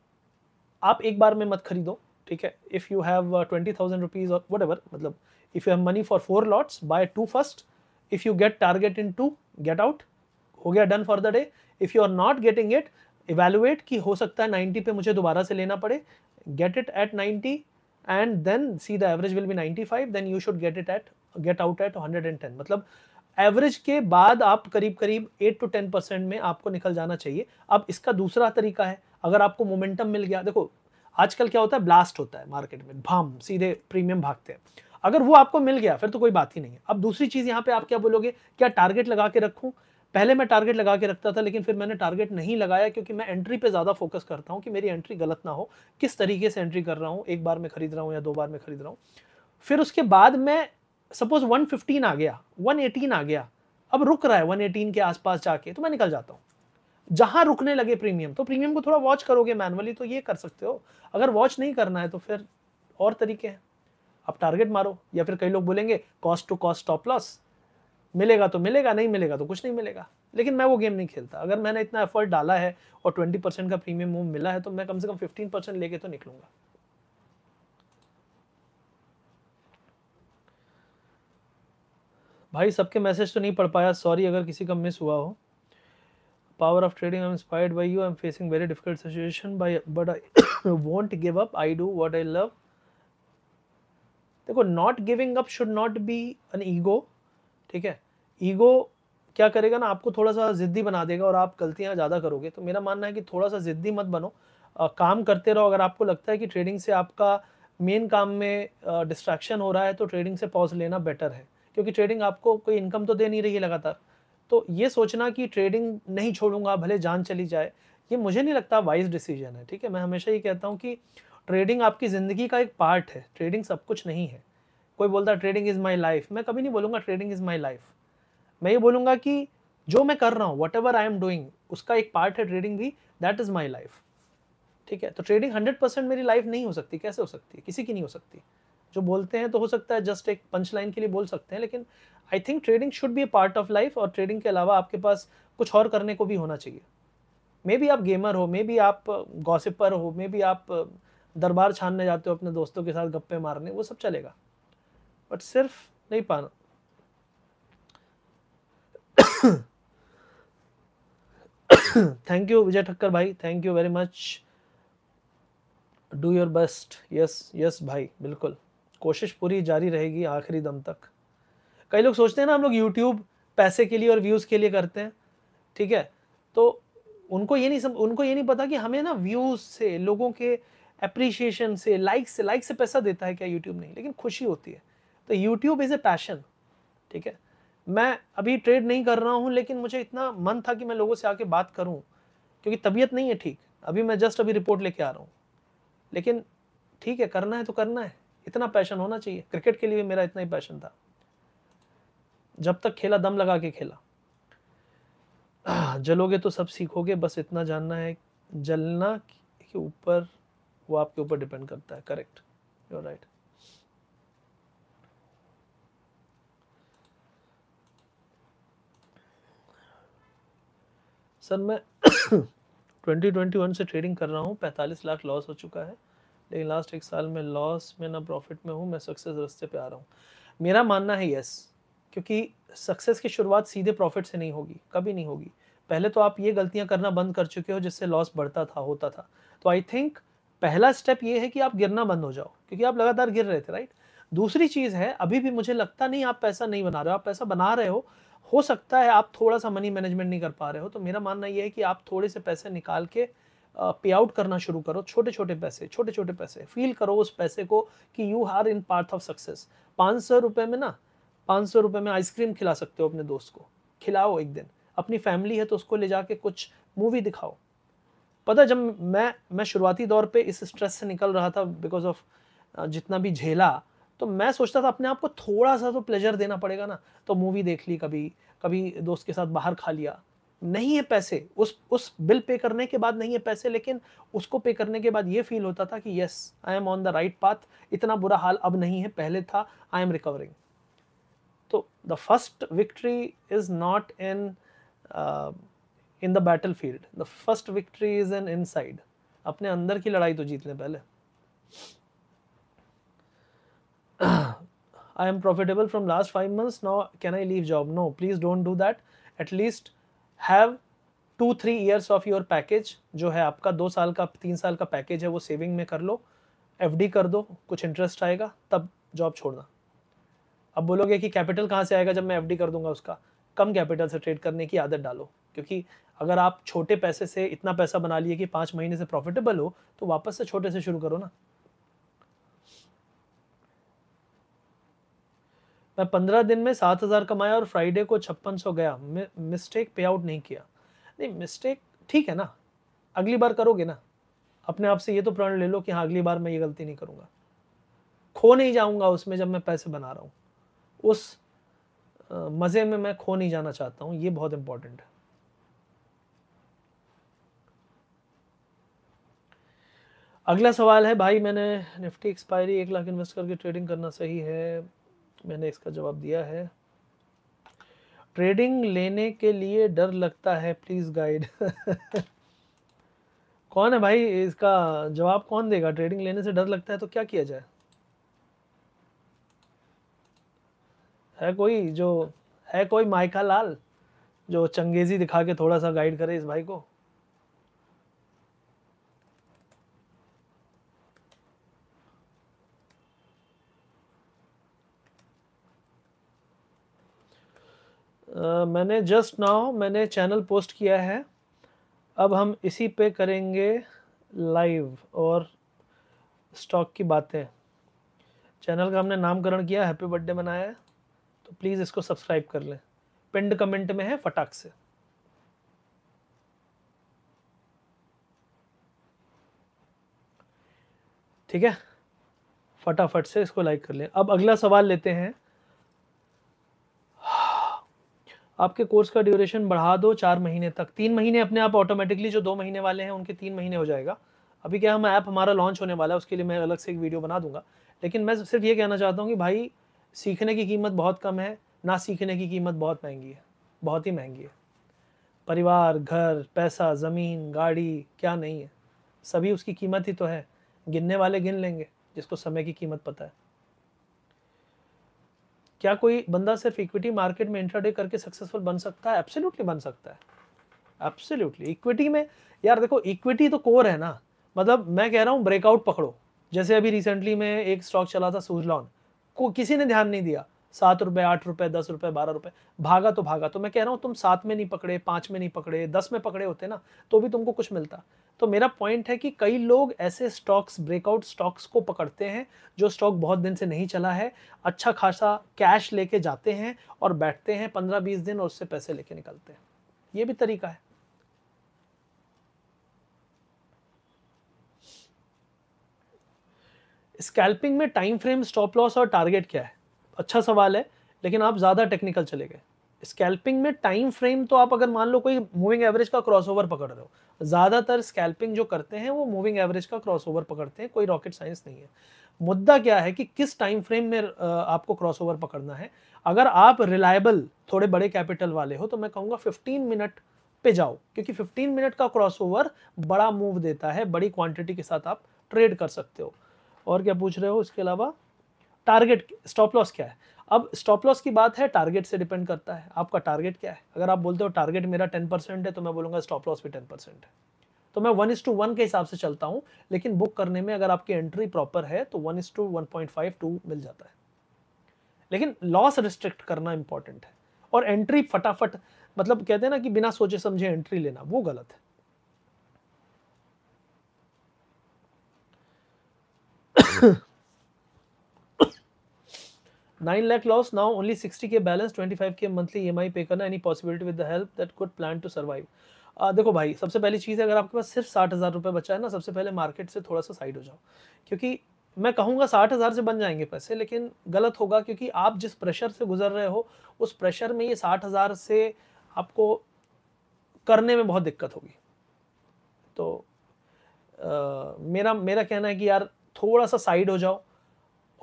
आप एक बार में मत खरीदो ठीक है if you have twenty thousand rupees और वट एवर मतलब if you have money for four lots buy two first if you get target in two get out हो गया done for the day if you are not getting it evaluate कि हो सकता है ninety पे मुझे दोबारा से लेना पड़े get it at ninety and then see the average will be ninety five then you should get it at get out at hundred and ten मतलब एवरेज के बाद आप करीब करीब एट टू टेन परसेंट में आपको निकल जाना चाहिए अब इसका दूसरा तरीका है अगर आपको मोमेंटम मिल गया देखो आजकल क्या होता है ब्लास्ट होता है मार्केट में भाम सीधे प्रीमियम भागते हैं अगर वो आपको मिल गया फिर तो कोई बात ही नहीं है अब दूसरी चीज़ यहाँ पे आप क्या बोलोगे क्या टारगेट लगा के रखूँ पहले मैं टारगेट लगा के रखता था लेकिन फिर मैंने टारगेट नहीं लगाया क्योंकि मैं एंट्री पे ज़्यादा फोकस करता हूँ कि मेरी एंट्री गलत ना हो किस तरीके से एंट्री कर रहा हूँ एक बार में खरीद रहा हूँ या दो बार में खरीद रहा हूँ फिर उसके बाद मैं सपोज वन फिफ्टीन आ गया वन एटीन आ गया अब रुक रहा है वन एटीन के आसपास जाके तो मैं निकल जाता हूँ जहाँ रुकने लगे प्रीमियम तो प्रीमियम को थोड़ा वॉच करोगे मैनुअली तो ये कर सकते हो अगर वॉच नहीं करना है तो फिर और तरीके हैं आप टारगेट मारो या फिर कई लोग बोलेंगे cost to cost stop loss मिलेगा तो मिलेगा नहीं मिलेगा तो कुछ नहीं मिलेगा लेकिन मैं वो गेम नहीं खेलता अगर मैंने इतना एफर्ट डाला है और ट्वेंटी परसेंट का प्रीमियम मूव मिला है तो मैं कम से कम फिफ्टीन परसेंट लेके तो निकलूंगा भाई सबके मैसेज तो नहीं पढ़ पाया सॉरी अगर किसी का मिस हुआ हो power of trading I am inspired by you I am facing very difficult situation बाई but I won't give up I do what I love देखो not giving up should not be an ego ठीक है ego क्या करेगा ना आपको थोड़ा सा ज़िद्दी बना देगा और आप गलतियाँ ज़्यादा करोगे तो मेरा मानना है कि थोड़ा सा ज़िद्दी मत बनो आ, काम करते रहो अगर आपको लगता है कि ट्रेडिंग से आपका मेन काम में डिस्ट्रैक्शन हो रहा है तो ट्रेडिंग से पॉज लेना बेटर है क्योंकि ट्रेडिंग आपको कोई इनकम तो दे नहीं रही है लगातार तो ये सोचना कि ट्रेडिंग नहीं छोड़ूंगा भले जान चली जाए ये मुझे नहीं लगता वाइज डिसीजन है ठीक है मैं हमेशा ये कहता हूँ कि ट्रेडिंग आपकी ज़िंदगी का एक पार्ट है ट्रेडिंग सब कुछ नहीं है कोई बोलता है ट्रेडिंग इज माई लाइफ मैं कभी नहीं बोलूंगा ट्रेडिंग इज माई लाइफ मैं ये बोलूंगा कि जो मैं कर रहा हूँ whatever I am doing उसका एक पार्ट है ट्रेडिंग भी दैट इज माई लाइफ ठीक है तो ट्रेडिंग हंड्रेड परसेंट मेरी लाइफ नहीं हो सकती कैसे हो सकती है किसी की नहीं हो सकती जो बोलते हैं तो हो सकता है जस्ट एक पंच लाइन के लिए बोल सकते हैं लेकिन I think trading should be a part of life और ट्रेडिंग के अलावा आपके पास कुछ और करने को भी होना चाहिए मे बी आप गेमर हो मे बी आप गॉसिपर हो मे बी आप दरबार छानने जाते हो अपने दोस्तों के साथ गप्पे मारने वो सब चलेगा बट सिर्फ नहीं पाना थैंक यू विजय ठक्कर भाई thank you very much do your best yes yes भाई बिल्कुल कोशिश पूरी जारी रहेगी आखिरी दम तक कई लोग सोचते हैं ना हम लोग यूट्यूब पैसे के लिए और व्यूज़ के लिए करते हैं ठीक है तो उनको ये नहीं सम उनको ये नहीं पता कि हमें ना व्यूज़ से लोगों के अप्रिशिएशन से लाइक से लाइक से पैसा देता है क्या यूट्यूब नहीं लेकिन खुशी होती है तो यूट्यूब इज़ ए पैशन ठीक है मैं अभी ट्रेड नहीं कर रहा हूँ लेकिन मुझे इतना मन था कि मैं लोगों से आके बात करूँ क्योंकि तबीयत नहीं है ठीक अभी मैं जस्ट अभी रिपोर्ट लेके आ रहा हूँ लेकिन ठीक है करना है तो करना है इतना पैशन होना चाहिए क्रिकेट के लिए भी मेरा इतना ही पैशन था जब तक खेला दम लगा के खेला जलोगे तो सब सीखोगे बस इतना जानना है जलना के ऊपर वो आपके ऊपर डिपेंड करता है करेक्ट योर राइट सर मैं 2021 <coughs> से ट्रेडिंग कर रहा हूँ 45 लाख लॉस हो चुका है लेकिन लास्ट एक साल में लॉस में ना प्रॉफिट में हूँ मैं सक्सेस रस्ते पे आ रहा हूँ मेरा मानना है यस क्योंकि सक्सेस की शुरुआत सीधे प्रॉफिट से नहीं होगी कभी नहीं होगी पहले तो आप ये गलतियाँ करना बंद कर चुके हो जिससे लॉस बढ़ता था होता था तो आई थिंक पहला स्टेप ये है कि आप गिरना बंद हो जाओ क्योंकि आप लगातार गिर रहे थे राइट दूसरी चीज़ है अभी भी मुझे लगता नहीं आप पैसा नहीं बना रहे हो आप पैसा बना रहे हो हो सकता है आप थोड़ा सा मनी मैनेजमेंट नहीं कर पा रहे हो तो मेरा मानना यह है कि आप थोड़े से पैसे निकाल के पे आउट करना शुरू करो छोटे छोटे पैसे छोटे छोटे पैसे फील करो उस पैसे को कि you are in path of success पाँच सौ रुपये में ना पाँच सौ रुपये में आइसक्रीम खिला सकते हो अपने दोस्त को खिलाओ एक दिन अपनी फैमिली है तो उसको ले जाके कुछ मूवी दिखाओ पता जब मैं मैं शुरुआती दौर पे इस स्ट्रेस से निकल रहा था बिकॉज ऑफ जितना भी झेला तो मैं सोचता था अपने आप को थोड़ा सा तो प्लेजर देना पड़ेगा ना तो मूवी देख ली कभी कभी दोस्त के साथ बाहर खा लिया नहीं है पैसे उस उस बिल पे करने के बाद नहीं है पैसे लेकिन उसको पे करने के बाद ये फील होता था कि yes I am on the right path इतना बुरा हाल अब नहीं है पहले था आई एम रिकवरिंग तो the first victory is not in in the battle field the first victory is in inside अपने अंदर की लड़ाई तो जीत लें पहले I am profitable from last five months no can I leave job no please don't do that at least have two three years of your package जो है आपका दो साल का तीन साल का पैकेज है वो सेविंग में कर लो एफ कर दो कुछ इंटरेस्ट आएगा तब जॉब छोड़ना अब बोलोगे कि कैपिटल कहाँ से आएगा जब मैं एफ कर दूंगा उसका कम कैपिटल से ट्रेड करने की आदत डालो क्योंकि अगर आप छोटे पैसे से इतना पैसा बना लिए कि पाँच महीने से प्रॉफिटेबल हो तो वापस से छोटे से शुरू करो ना मैं पंद्रह दिन में सात हज़ार कमाया और फ्राइडे को छप्पन सौ गया मिस्टेक पे आउट नहीं किया नहीं मिस्टेक ठीक है ना अगली बार करोगे ना अपने आप से ये तो प्रण ले लो कि हाँ अगली बार मैं ये गलती नहीं करूँगा खो नहीं जाऊँगा उसमें जब मैं पैसे बना रहा हूँ उस मज़े में मैं खो नहीं जाना चाहता हूँ ये बहुत इम्पोर्टेंट है अगला सवाल है भाई मैंने निफ्टी एक्सपायरी एक लाख इन्वेस्ट करके ट्रेडिंग करना सही है मैंने इसका जवाब दिया है ट्रेडिंग लेने के लिए डर लगता है प्लीज़ गाइड <laughs> कौन है भाई इसका जवाब कौन देगा ट्रेडिंग लेने से डर लगता है तो क्या किया जाए है कोई जो है कोई माइका लाल जो चंगेजी दिखा के थोड़ा सा गाइड करे इस भाई को मैंने जस्ट नाउ मैंने चैनल पोस्ट किया है अब हम इसी पे करेंगे लाइव और स्टॉक की बातें चैनल का हमने नामकरण किया हैप्पी बर्थडे मनाया तो प्लीज़ इसको सब्सक्राइब कर लें पिंड कमेंट में है फटाक से ठीक है फटाफट से इसको लाइक कर लें अब अगला सवाल लेते हैं आपके कोर्स का ड्यूरेशन बढ़ा दो चार महीने तक तीन महीने अपने आप ऑटोमेटिकली जो दो महीने वाले हैं उनके तीन महीने हो जाएगा अभी क्या हम ऐप हमारा लॉन्च होने वाला है उसके लिए मैं अलग से एक वीडियो बना दूंगा लेकिन मैं सिर्फ ये कहना चाहता हूँ कि भाई सीखने की कीमत बहुत कम है ना सीखने की कीमत बहुत महंगी है बहुत ही महंगी है परिवार घर पैसा ज़मीन गाड़ी क्या नहीं है सभी उसकी कीमत ही तो है गिनने वाले गिन लेंगे जिसको समय की कीमत पता है क्या कोई बंदा सिर्फ इक्विटी मार्केट में इंट्राडे करके सक्सेसफुल बन सकता है एब्सोल्युटली बन सकता है एब्सोल्युटली इक्विटी में यार देखो इक्विटी तो कोर है ना मतलब मैं कह रहा हूँ ब्रेकआउट पकड़ो जैसे अभी रिसेंटली में एक स्टॉक चला था सूजलॉन को किसी ने ध्यान नहीं दिया सात रुपए आठ रुपए दस रुपये बारह रुपए भागा तो भागा तो मैं कह रहा हूँ तुम सात में नहीं पकड़े पांच में नहीं पकड़े दस में पकड़े होते ना तो भी तुमको कुछ मिलता तो मेरा पॉइंट है कि कई लोग ऐसे स्टॉक्स ब्रेकआउट स्टॉक्स को पकड़ते हैं जो स्टॉक बहुत दिन से नहीं चला है अच्छा खासा कैश लेके जाते हैं और बैठते हैं पंद्रह बीस दिन और उससे पैसे लेके निकलते हैं ये भी तरीका है स्कैल्पिंग में टाइम फ्रेम स्टॉप लॉस और टारगेट क्या है अच्छा सवाल है लेकिन आप ज़्यादा टेक्निकल चले गए स्कैल्पिंग में टाइम फ्रेम तो आप अगर मान लो कोई मूविंग एवरेज का क्रॉसओवर पकड़ रहे हो ज़्यादातर स्कैल्पिंग जो करते हैं वो मूविंग एवरेज का क्रॉसओवर पकड़ते हैं कोई रॉकेट साइंस नहीं है मुद्दा क्या है कि किस टाइम फ्रेम में आपको क्रॉसओवर पकड़ना है अगर आप रिलायबल थोड़े बड़े कैपिटल वाले हो तो मैं कहूँगा फिफ्टीन मिनट पे जाओ क्योंकि फिफ्टीन मिनट का क्रॉसओवर बड़ा मूव देता है बड़ी क्वांटिटी के साथ आप ट्रेड कर सकते हो और क्या पूछ रहे हो इसके अलावा टारगेट स्टॉप लॉस क्या है अब स्टॉप लॉस की बात है टारगेट से डिपेंड करता है आपका टारगेट क्या है अगर आप बोलते हो टारगेट मेरा टेन परसेंट है तो मैं बोलूंगा स्टॉप लॉस भी टेन परसेंट है तो मैं वन इस टू वन के हिसाब से चलता हूं लेकिन बुक करने में अगर आपकी एंट्री प्रॉपर है तो one is to one point five two मिल जाता है लेकिन लॉस रिस्ट्रिक्ट करना इंपॉर्टेंट है और एंट्री फटाफट मतलब कहते हैं ना कि बिना सोचे समझे एंट्री लेना वो गलत है 9 lakh loss now only 60k balance 25k monthly आई पे करना any possibility with the help that could plan to survive देखो भाई सबसे पहली चीज़ है अगर आपके पास सिर्फ साठ हज़ार रुपये बचा है ना सबसे पहले मार्केट से थोड़ा सा साइड हो जाओ क्योंकि मैं कहूँगा साठ हज़ार से बन जाएंगे पैसे लेकिन गलत होगा क्योंकि आप जिस प्रेशर से गुजर रहे हो उस प्रेशर में ये साठ हज़ार से आपको करने में बहुत दिक्कत होगी तो आ, uh, मेरा मेरा कहना है कि यार थोड़ा सा साइड हो जाओ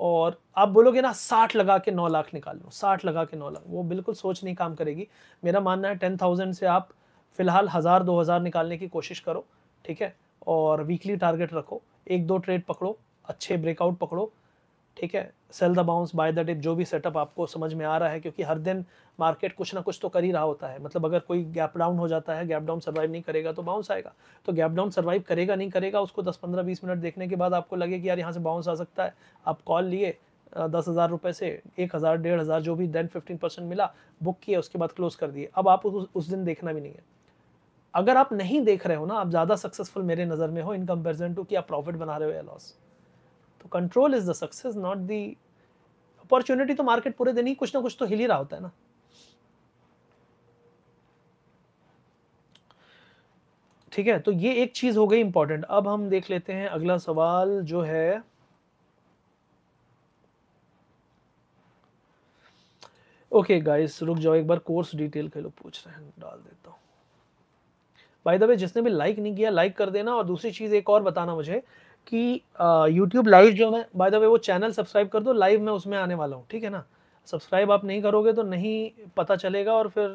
और आप बोलोगे ना साठ लगा के नौ लाख निकाल लो साठ लगा के नौ लाख वो बिल्कुल सोच नहीं काम करेगी मेरा मानना है टेन थाउजेंड से आप फिलहाल हज़ार दो हज़ार निकालने की कोशिश करो ठीक है और वीकली टारगेट रखो एक दो ट्रेड पकड़ो अच्छे ब्रेकआउट पकड़ो ठीक है sell the bounce buy the dip जो भी सेटअप आपको समझ में आ रहा है क्योंकि हर दिन मार्केट कुछ ना कुछ तो कर ही रहा होता है मतलब अगर कोई गैप डाउन हो जाता है गैप डाउन सर्वाइव नहीं करेगा तो बाउंस आएगा तो गैप डाउन सर्वाइव करेगा नहीं करेगा उसको 10-15 20 मिनट देखने के बाद आपको लगे कि यार यहाँ से बाउंस आ सकता है आप कॉल लिए दस हज़ार रुपये से एक हज़ार डेढ़ हज़ार जो भी देन फिफ्टीन परसेंट मिला बुक किया उसके बाद क्लोज कर दिए अब आप उस, उस दिन देखना भी नहीं है अगर आप नहीं देख रहे हो ना आप ज़्यादा सक्सेसफुल मेरे नज़र में हो इन कंपेरिजन टू कि आप प्रॉफिट बना रहे हो या लॉस तो control is the success not the opportunity तो मार्केट पूरे दिन ही कुछ ना कुछ तो हिल ही रहा होता है ना ठीक है तो ये एक चीज हो गई इंपॉर्टेंट अब हम देख लेते हैं अगला सवाल जो है ओके okay गाइस रुक जाओ एक बार कोर्स डिटेल के लोग पूछ रहे हैं डाल देता हूँ बाय द वे जिसने भी लाइक नहीं किया लाइक कर देना और दूसरी चीज़ एक और बताना मुझे कि यूट्यूब लाइव जो मैं बाय द वे वो चैनल सब्सक्राइब कर दो लाइव मैं उसमें आने वाला हूँ ठीक है ना सब्सक्राइब आप नहीं करोगे तो नहीं पता चलेगा और फिर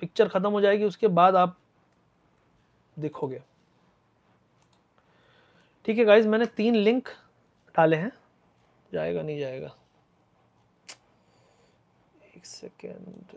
पिक्चर ख़त्म हो जाएगी उसके बाद आप देखोगे ठीक है गाइज मैंने तीन लिंक डाले हैं जाएगा नहीं जाएगा एक सेकेंड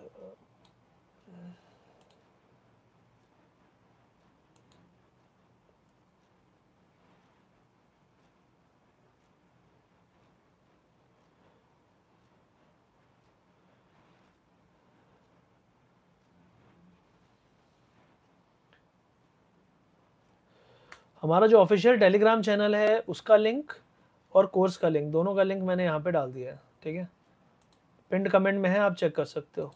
हमारा जो ऑफिशियल टेलीग्राम चैनल है उसका लिंक और कोर्स का लिंक दोनों का लिंक मैंने यहाँ पे डाल दिया है ठीक है पिंड कमेंट में है आप चेक कर सकते हो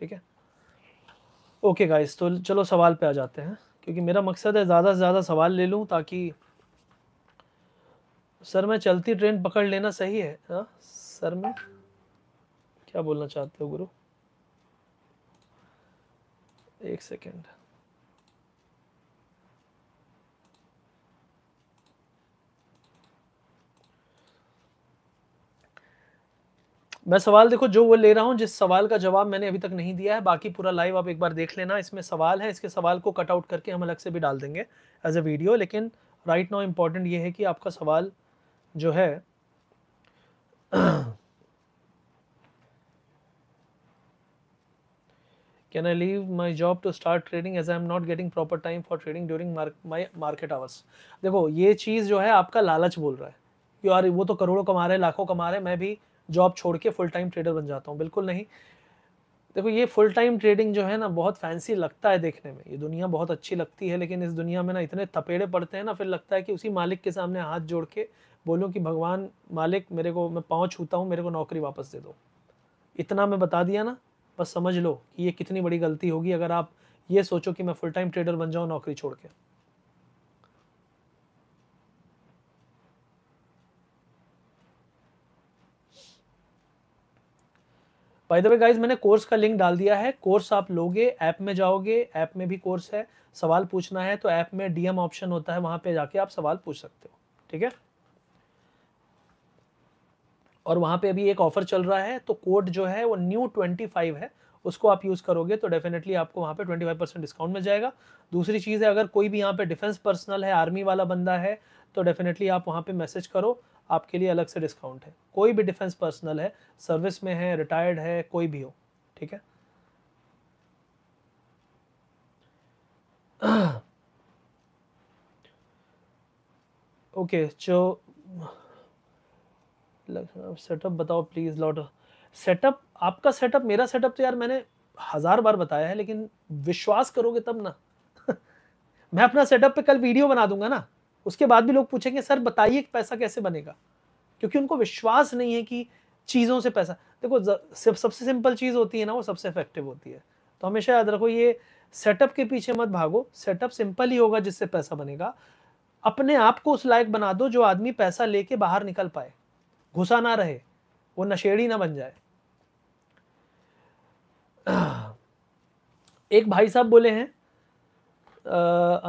ठीक है ओके गाइस तो चलो सवाल पे आ जाते हैं क्योंकि मेरा मकसद है ज़्यादा से ज़्यादा सवाल ले लूँ ताकि सर मैं चलती ट्रेन पकड़ लेना सही है हा? सर मैं क्या बोलना चाहते हो गुरु एक सेकेंड मैं सवाल देखो जो वो ले रहा हूँ जिस सवाल का जवाब मैंने अभी तक नहीं दिया है बाकी पूरा लाइव आप एक बार देख लेना इसमें सवाल है इसके सवाल को कट आउट करके हम अलग से भी डाल देंगे एज ए वीडियो लेकिन राइट नाउ इम्पॉर्टेंट ये है कि आपका सवाल जो है can I leave my job to start trading as I am not getting proper time for trading during my market hours देखो ये चीज़ जो है आपका लालच बोल रहा है यार वो तो करोड़ों कमा रहे हैं लाखों कमा रहे हैं मैं भी जॉब छोड़ के फुल टाइम ट्रेडर बन जाता हूँ बिल्कुल नहीं देखो ये फुल टाइम ट्रेडिंग जो है ना बहुत फैंसी लगता है देखने में ये दुनिया बहुत अच्छी लगती है लेकिन इस दुनिया में ना इतने तपेड़े पड़ते हैं ना फिर लगता है कि उसी मालिक के सामने हाथ जोड़ के बोलूँ कि भगवान मालिक मेरे को मैं पाँव छूता हूँ मेरे को नौकरी वापस दे दो इतना मैं बता दिया ना बस समझ लो कि ये कितनी बड़ी गलती होगी अगर आप ये सोचो कि मैं फुल टाइम ट्रेडर बन जाऊँ नौकरी छोड़ के बाय द वे गाइज मैंने कोर्स का लिंक डाल दिया है कोर्स आप लोगे ऐप में जाओगे ऐप में भी कोर्स है सवाल पूछना है तो ऐप में डीएम ऑप्शन होता है वहां पे जाके आप सवाल पूछ सकते हो ठीक है और वहां पे अभी एक ऑफर चल रहा है तो कोड जो है वो न्यू ट्वेंटी फाइव है उसको आप यूज़ करोगे तो डेफिनेटली आपको वहाँ पे 25 परसेंट डिस्काउंट मिल जाएगा दूसरी चीज़ है अगर कोई भी यहाँ पे डिफेंस पर्सनल है आर्मी वाला बंदा है तो डेफिनेटली आप वहाँ पे मैसेज करो आपके लिए अलग से डिस्काउंट है कोई भी डिफेंस पर्सनल है सर्विस में है रिटायर्ड है कोई भी हो ठीक है ओके जो सेटअप बताओ प्लीज़ लॉट सेटअप आपका सेटअप मेरा सेटअप तो यार मैंने हजार बार बताया है लेकिन विश्वास करोगे तब ना <laughs> मैं अपना सेटअप पे कल वीडियो बना दूंगा ना उसके बाद भी लोग पूछेंगे सर बताइए पैसा कैसे बनेगा क्योंकि उनको विश्वास नहीं है कि चीज़ों से पैसा देखो सिर्फ सबसे सिंपल चीज़ होती है ना वो सबसे इफेक्टिव होती है तो हमेशा याद रखो ये सेटअप के पीछे मत भागो सेटअप सिंपल ही होगा जिससे पैसा बनेगा अपने आप को उस लायक बना दो जो आदमी पैसा लेके बाहर निकल पाए घुसा ना रहे वो नशेड़ी ना बन जाए <clears throat> एक भाई साहब बोले हैं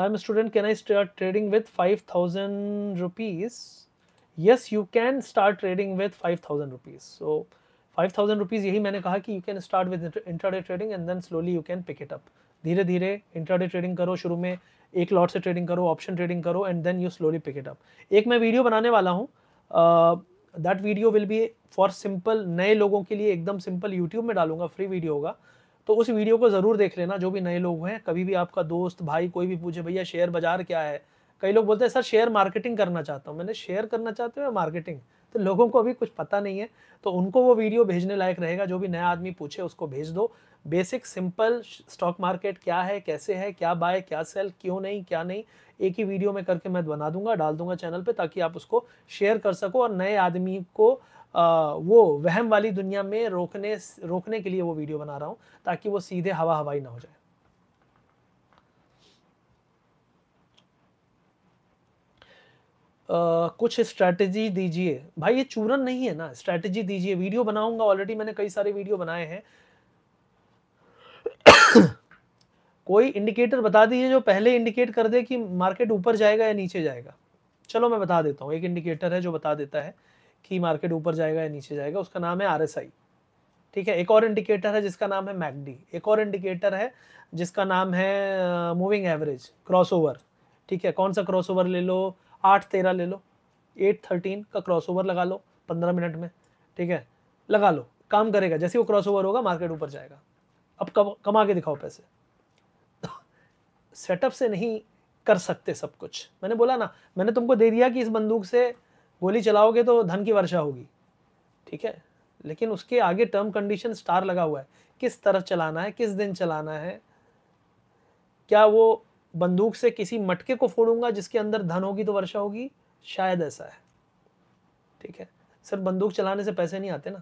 I am student can I start trading with five thousand rupees yes you can start trading with five thousand rupees so five thousand rupees यही मैंने कहा कि you can start with intraday trading and then slowly you can pick it up धीरे धीरे intraday trading करो शुरू में एक लॉट से ट्रेडिंग करो ऑप्शन ट्रेडिंग करो and then you slowly pick it up एक मैं वीडियो बनाने वाला हूँ that video will be for simple नए लोगों के लिए एकदम सिंपल यूट्यूब में डालूंगा फ्री वीडियो होगा तो उस वीडियो को ज़रूर देख लेना जो भी नए लोग हैं कभी भी आपका दोस्त भाई कोई भी पूछे भैया शेयर बाजार क्या है कई लोग बोलते हैं सर शेयर मार्केटिंग करना चाहता हूँ मैंने शेयर करना चाहते हो मार्केटिंग तो लोगों को अभी कुछ पता नहीं है तो उनको वो वीडियो भेजने लायक रहेगा जो भी नया आदमी पूछे उसको भेज दो बेसिक सिंपल स्टॉक मार्केट क्या है कैसे है क्या बाय क्या सेल क्यों नहीं क्या नहीं एक ही वीडियो में करके मैं बना दूंगा डाल दूंगा चैनल पे ताकि आप उसको शेयर कर सको और नए आदमी को आ, वो वहम वाली दुनिया में रोकने रोकने के लिए वो वीडियो बना रहा हूँ ताकि वो सीधे हवा हवाई ना हो जाए कुछ स्ट्रैटेजी दीजिए भाई ये चूरन नहीं है ना स्ट्रैटेजी दीजिए वीडियो बनाऊंगा ऑलरेडी मैंने कई सारे वीडियो बनाए हैं <coughs> कोई इंडिकेटर बता दीजिए जो पहले इंडिकेट कर दे कि मार्केट ऊपर जाएगा या नीचे जाएगा चलो मैं बता देता हूँ एक इंडिकेटर है जो बता देता है कि मार्केट ऊपर जाएगा या नीचे जाएगा उसका नाम है आर ठीक है एक और इंडिकेटर है जिसका नाम है मैगडी एक और इंडिकेटर है जिसका नाम है मूविंग एवरेज क्रॉसओवर ठीक है कौन सा क्रॉसओवर ले लो आठ तेरह ले लो एट थर्टीन का क्रॉसओवर लगा लो पंद्रह मिनट में ठीक है लगा लो काम करेगा जैसे वो क्रॉसओवर होगा मार्केट ऊपर जाएगा अब कम कमा के दिखाओ पैसे सेटअप से नहीं कर सकते सब कुछ मैंने बोला ना मैंने तुमको दे दिया कि इस बंदूक से गोली चलाओगे तो धन की वर्षा होगी ठीक है लेकिन उसके आगे टर्म कंडीशन स्टार लगा हुआ है किस तरफ चलाना है किस दिन चलाना है क्या वो बंदूक से किसी मटके को फोड़ूंगा जिसके अंदर धन होगी तो वर्षा होगी शायद ऐसा है ठीक है सर बंदूक चलाने से पैसे नहीं आते ना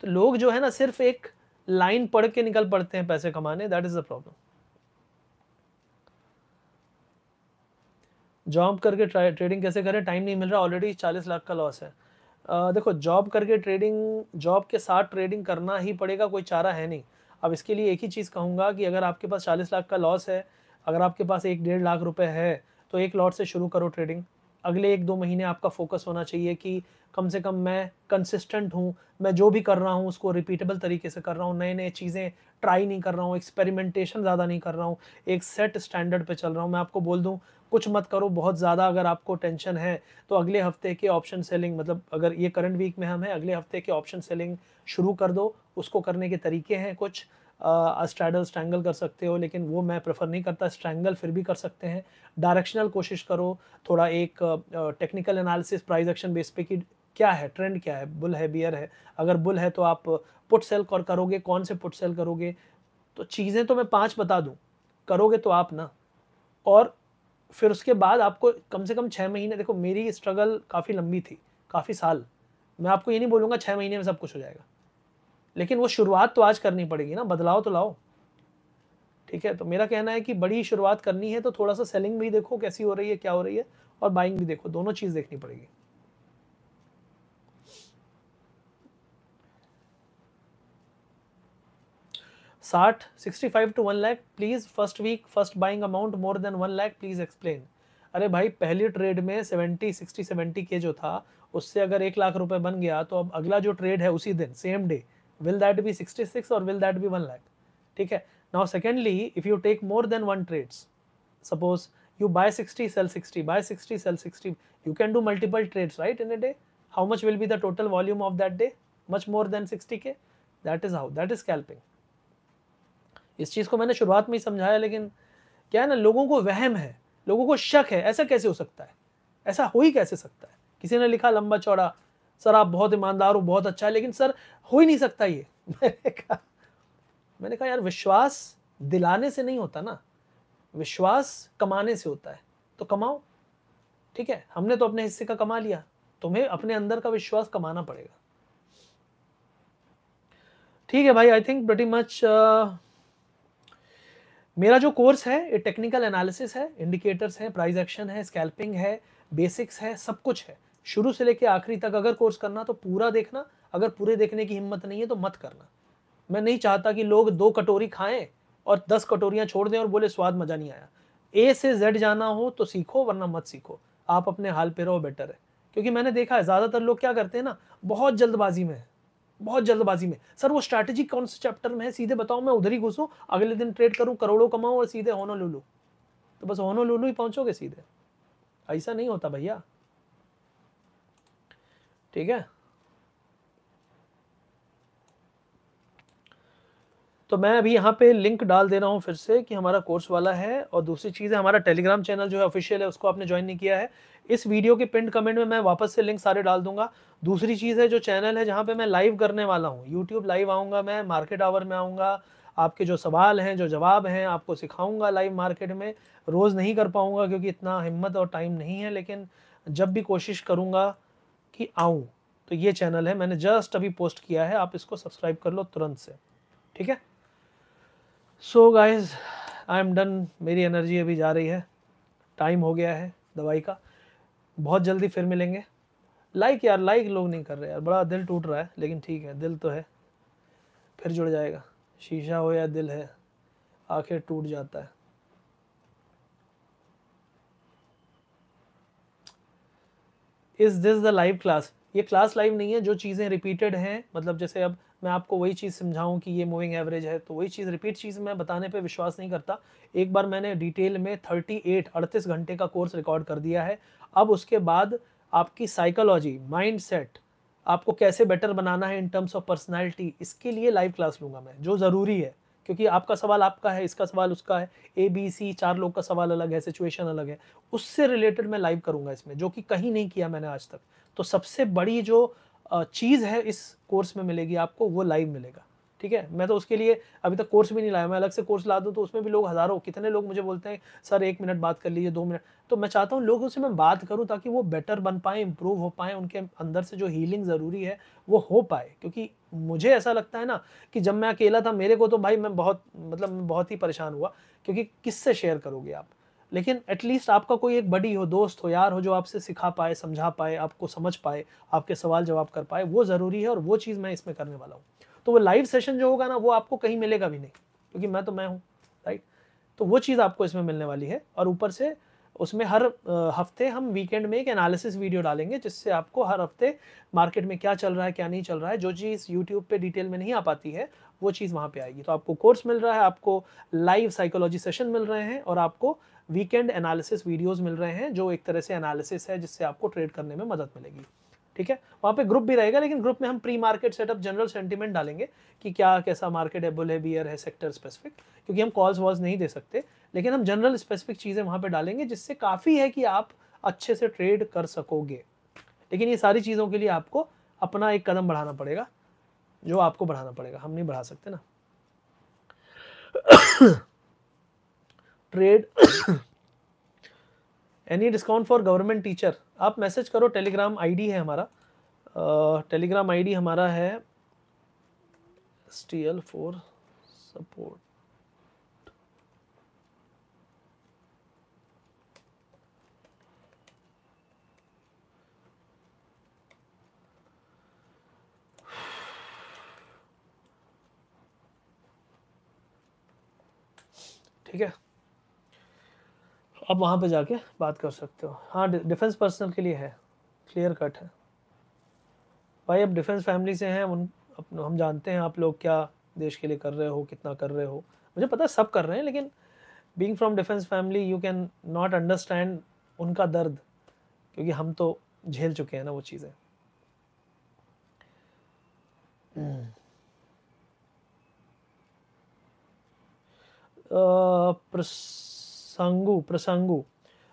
तो लोग जो है ना सिर्फ एक लाइन पढ़ के निकल पड़ते हैं पैसे कमाने that is the problem job करके ट्रेडिंग कैसे करें टाइम नहीं मिल रहा ऑलरेडी चालीस लाख का लॉस है आ, देखो जॉब करके ट्रेडिंग जॉब के साथ ट्रेडिंग करना ही पड़ेगा कोई चारा है नहीं अब इसके लिए एक ही चीज़ कहूँगा कि अगर आपके पास चालीस लाख का लॉस है अगर आपके पास एक डेढ़ लाख रुपए है तो एक लॉट से शुरू करो ट्रेडिंग अगले एक दो महीने आपका फोकस होना चाहिए कि कम से कम मैं कंसिस्टेंट हूँ मैं जो भी कर रहा हूँ उसको रिपीटेबल तरीके से कर रहा हूँ नए नए चीज़ें ट्राई नहीं कर रहा हूँ एक्सपेरिमेंटेशन ज़्यादा नहीं कर रहा हूँ एक सेट स्टैंडर्ड पे चल रहा हूँ मैं आपको बोल दूँ कुछ मत करो बहुत ज़्यादा अगर आपको टेंशन है तो अगले हफ्ते के ऑप्शन सेलिंग मतलब अगर ये करंट वीक में हम हैं अगले हफ्ते के ऑप्शन सेलिंग शुरू कर दो उसको करने के तरीके हैं कुछ स्ट्रैडल स्ट्रैंगल कर सकते हो लेकिन वो मैं प्रेफर नहीं करता स्ट्रैंगल फिर भी कर सकते हैं डायरेक्शनल कोशिश करो थोड़ा एक technical analysis price action base पे कि क्या है ट्रेंड क्या है बुल है बियर है अगर बुल है तो आप पुट सेल कर करोगे कौन से पुट सेल करोगे तो चीज़ें तो मैं पाँच बता दूँ करोगे तो आप ना और फिर उसके बाद आपको कम से कम छः महीने देखो मेरी स्ट्रगल काफ़ी लंबी थी काफ़ी साल मैं आपको ये नहीं बोलूँगा छः महीने में सब कुछ हो जाएगा लेकिन वो शुरुआत तो आज करनी पड़ेगी ना बदलाव तो लाओ ठीक है तो मेरा कहना है कि बड़ी शुरुआत करनी है तो थोड़ा सा सेलिंग भी देखो कैसी हो रही है क्या हो रही है और बाइंग भी देखो दोनों चीज़ देखनी पड़ेगी साठ sixty five two one lakh please first week first buying amount more than one lakh please explain अरे भाई पहली ट्रेड में सेवेंटी सिक्सटी सेवेंटी के जो था उससे अगर एक लाख रुपए बन गया तो अब अगला जो ट्रेड है उसी दिन same day will that be 66 or will that be 1 lakh ठीक है now secondly if you take more than one trades suppose you buy 60 sell 60 buy 60 sell 60 you can do multiple trades right in a day how much will be the total volume of that day much more than 60k that is how that is scalping इस चीज़ को मैंने शुरुआत में ही समझाया लेकिन क्या है ना लोगों को वहम है लोगों को शक है ऐसा कैसे हो सकता है ऐसा हो ही कैसे सकता है किसी ने लिखा लंबा चौड़ा सर आप बहुत ईमानदार हो बहुत अच्छा है लेकिन सर हो ही नहीं सकता ये <laughs> मैंने कहा मैंने कहा यार विश्वास दिलाने से नहीं होता ना विश्वास कमाने से होता है तो कमाओ ठीक है हमने तो अपने हिस्से का कमा लिया तुम्हें अपने अंदर का विश्वास कमाना पड़ेगा ठीक है भाई आई थिंक वेटी मच मेरा जो कोर्स है ये टेक्निकल एनालिसिस है इंडिकेटर्स हैं प्राइस एक्शन है स्कैल्पिंग है बेसिक्स है सब कुछ है शुरू से लेकर आखिरी तक अगर कोर्स करना तो पूरा देखना अगर पूरे देखने की हिम्मत नहीं है तो मत करना मैं नहीं चाहता कि लोग दो कटोरी खाएं और दस कटोरियाँ छोड़ दें और बोले स्वाद मज़ा नहीं आया ए से जेड जाना हो तो सीखो वरना मत सीखो आप अपने हाल पे रहो बेटर है क्योंकि मैंने देखा है ज़्यादातर लोग क्या करते हैं ना बहुत जल्दबाजी में है बहुत जल्दबाजी में सर वो स्ट्रैटेजी कौन से चैप्टर में है सीधे बताओ मैं उधर ही घुसूँ अगले दिन ट्रेड करूँ करोड़ों कमाऊँ और सीधे होनो लूलू तो बस होनो लूलू ही पहुँचोगे सीधे ऐसा नहीं होता भैया ठीक है तो मैं अभी यहाँ पे लिंक डाल दे रहा हूँ फिर से कि हमारा कोर्स वाला है और दूसरी चीज़ है हमारा टेलीग्राम चैनल जो है ऑफिशियल है उसको आपने ज्वाइन नहीं किया है इस वीडियो के पिंड कमेंट में मैं वापस से लिंक सारे डाल दूंगा दूसरी चीज़ है जो चैनल है जहाँ पे मैं लाइव करने वाला हूँ यूट्यूब लाइव आऊँगा मैं मार्केट आवर में आऊँगा आपके जो सवाल हैं जो जवाब हैं आपको सिखाऊंगा लाइव मार्केट में रोज़ नहीं कर पाऊँगा क्योंकि इतना हिम्मत और टाइम नहीं है लेकिन जब भी कोशिश करूँगा कि आऊँ तो ये चैनल है मैंने जस्ट अभी पोस्ट किया है आप इसको सब्सक्राइब कर लो तुरंत से ठीक है so guys I am done मेरी एनर्जी अभी जा रही है टाइम हो गया है दवाई का बहुत जल्दी फिर मिलेंगे लाइक यार लाइक लोग नहीं कर रहे यार बड़ा दिल टूट रहा है लेकिन ठीक है दिल तो है फिर जुड़ जाएगा शीशा हो या दिल है आखिर टूट जाता है is this the live class ये क्लास लाइव नहीं है जो चीज़ें रिपीटेड हैं मतलब जैसे अब मैं आपको वही चीज़ समझाऊं कि ये मूविंग एवरेज है तो वही चीज़ रिपीट चीज़ मैं बताने पे विश्वास नहीं करता एक बार मैंने डिटेल में 38 अड़तीस घंटे का कोर्स रिकॉर्ड कर दिया है अब उसके बाद आपकी साइकोलॉजी माइंडसेट आपको कैसे बेटर बनाना है इन टर्म्स ऑफ पर्सनैलिटी इसके लिए लाइव क्लास लूँगा मैं जो ज़रूरी है क्योंकि आपका सवाल आपका है इसका सवाल उसका है ए बी सी चार लोग का सवाल अलग है सिचुएशन अलग है उससे रिलेटेड मैं लाइव करूंगा इसमें जो कि कहीं नहीं किया मैंने आज तक तो सबसे बड़ी जो चीज़ है इस कोर्स में मिलेगी आपको वो लाइव मिलेगा ठीक है मैं तो उसके लिए अभी तक कोर्स भी नहीं लाया मैं अलग से कोर्स ला दूँ तो उसमें भी लोग हज़ारों कितने लोग मुझे बोलते हैं सर एक मिनट बात कर लीजिए दो मिनट तो मैं चाहता हूँ लोगों से मैं बात करूँ ताकि वो बेटर बन पाए इम्प्रूव हो पाए उनके अंदर से जो हीलिंग ज़रूरी है वो हो पाए क्योंकि मुझे ऐसा लगता है ना कि जब मैं अकेला था मेरे को तो भाई मैं बहुत मतलब मैं बहुत ही परेशान हुआ क्योंकि किससे शेयर करोगे आप लेकिन एटलीस्ट आपका कोई एक बडी हो दोस्त हो यार हो जो आपसे सिखा पाए समझा पाए आपको समझ पाए आपके सवाल जवाब कर पाए वो ज़रूरी है और वो चीज़ मैं इसमें करने वाला हूँ तो वो लाइव सेशन जो होगा ना वो आपको कहीं मिलेगा भी नहीं क्योंकि मैं तो मैं हूँ राइट तो वो चीज़ आपको इसमें मिलने वाली है और ऊपर से उसमें हर हफ्ते हम वीकेंड में एक एनालिसिस वीडियो डालेंगे जिससे आपको हर हफ्ते मार्केट में क्या चल रहा है क्या नहीं चल रहा है जो चीज़ यूट्यूब पे डिटेल में नहीं आ पाती है वो चीज़ वहाँ पे आएगी तो आपको कोर्स मिल रहा है आपको लाइव साइकोलॉजी सेशन मिल रहे हैं और आपको वीकेंड एनालिसिस वीडियोज़ मिल रहे हैं जो एक तरह से एनालिसिस है जिससे आपको ट्रेड करने में मदद मिलेगी ठीक है वहाँ पे ग्रुप भी रहेगा लेकिन ग्रुप में हम pre market setup general sentiment डालेंगे कि क्या कैसा मार्केट है बोले बियर है सेक्टर स्पेसिफिक क्योंकि हम कॉल्स वॉल्स नहीं दे सकते लेकिन हम जनरल स्पेसिफिक चीज़ें वहाँ पर डालेंगे जिससे काफ़ी है कि आप अच्छे से ट्रेड कर सकोगे लेकिन ये सारी चीज़ों के लिए आपको अपना एक कदम बढ़ाना पड़ेगा जो आपको बढ़ाना पड़ेगा हम नहीं बढ़ा सकते ना trade <coughs> any discount for government teacher आप मैसेज करो टेलीग्राम आईडी है हमारा टेलीग्राम आईडी हमारा है S T L four support ठीक है आप वहाँ पे जाके बात कर सकते हो हाँ डिफेंस पर्सनल के लिए है क्लियर कट है भाई अब डिफेंस फैमिली से हैं उन अपने हम जानते हैं आप लोग क्या देश के लिए कर रहे हो कितना कर रहे हो मुझे पता है सब कर रहे हैं लेकिन being from defence family you can not understand उनका दर्द क्योंकि हम तो झेल चुके हैं ना वो चीज़ें हम्म। प्रस प्रसंगु प्रसंगू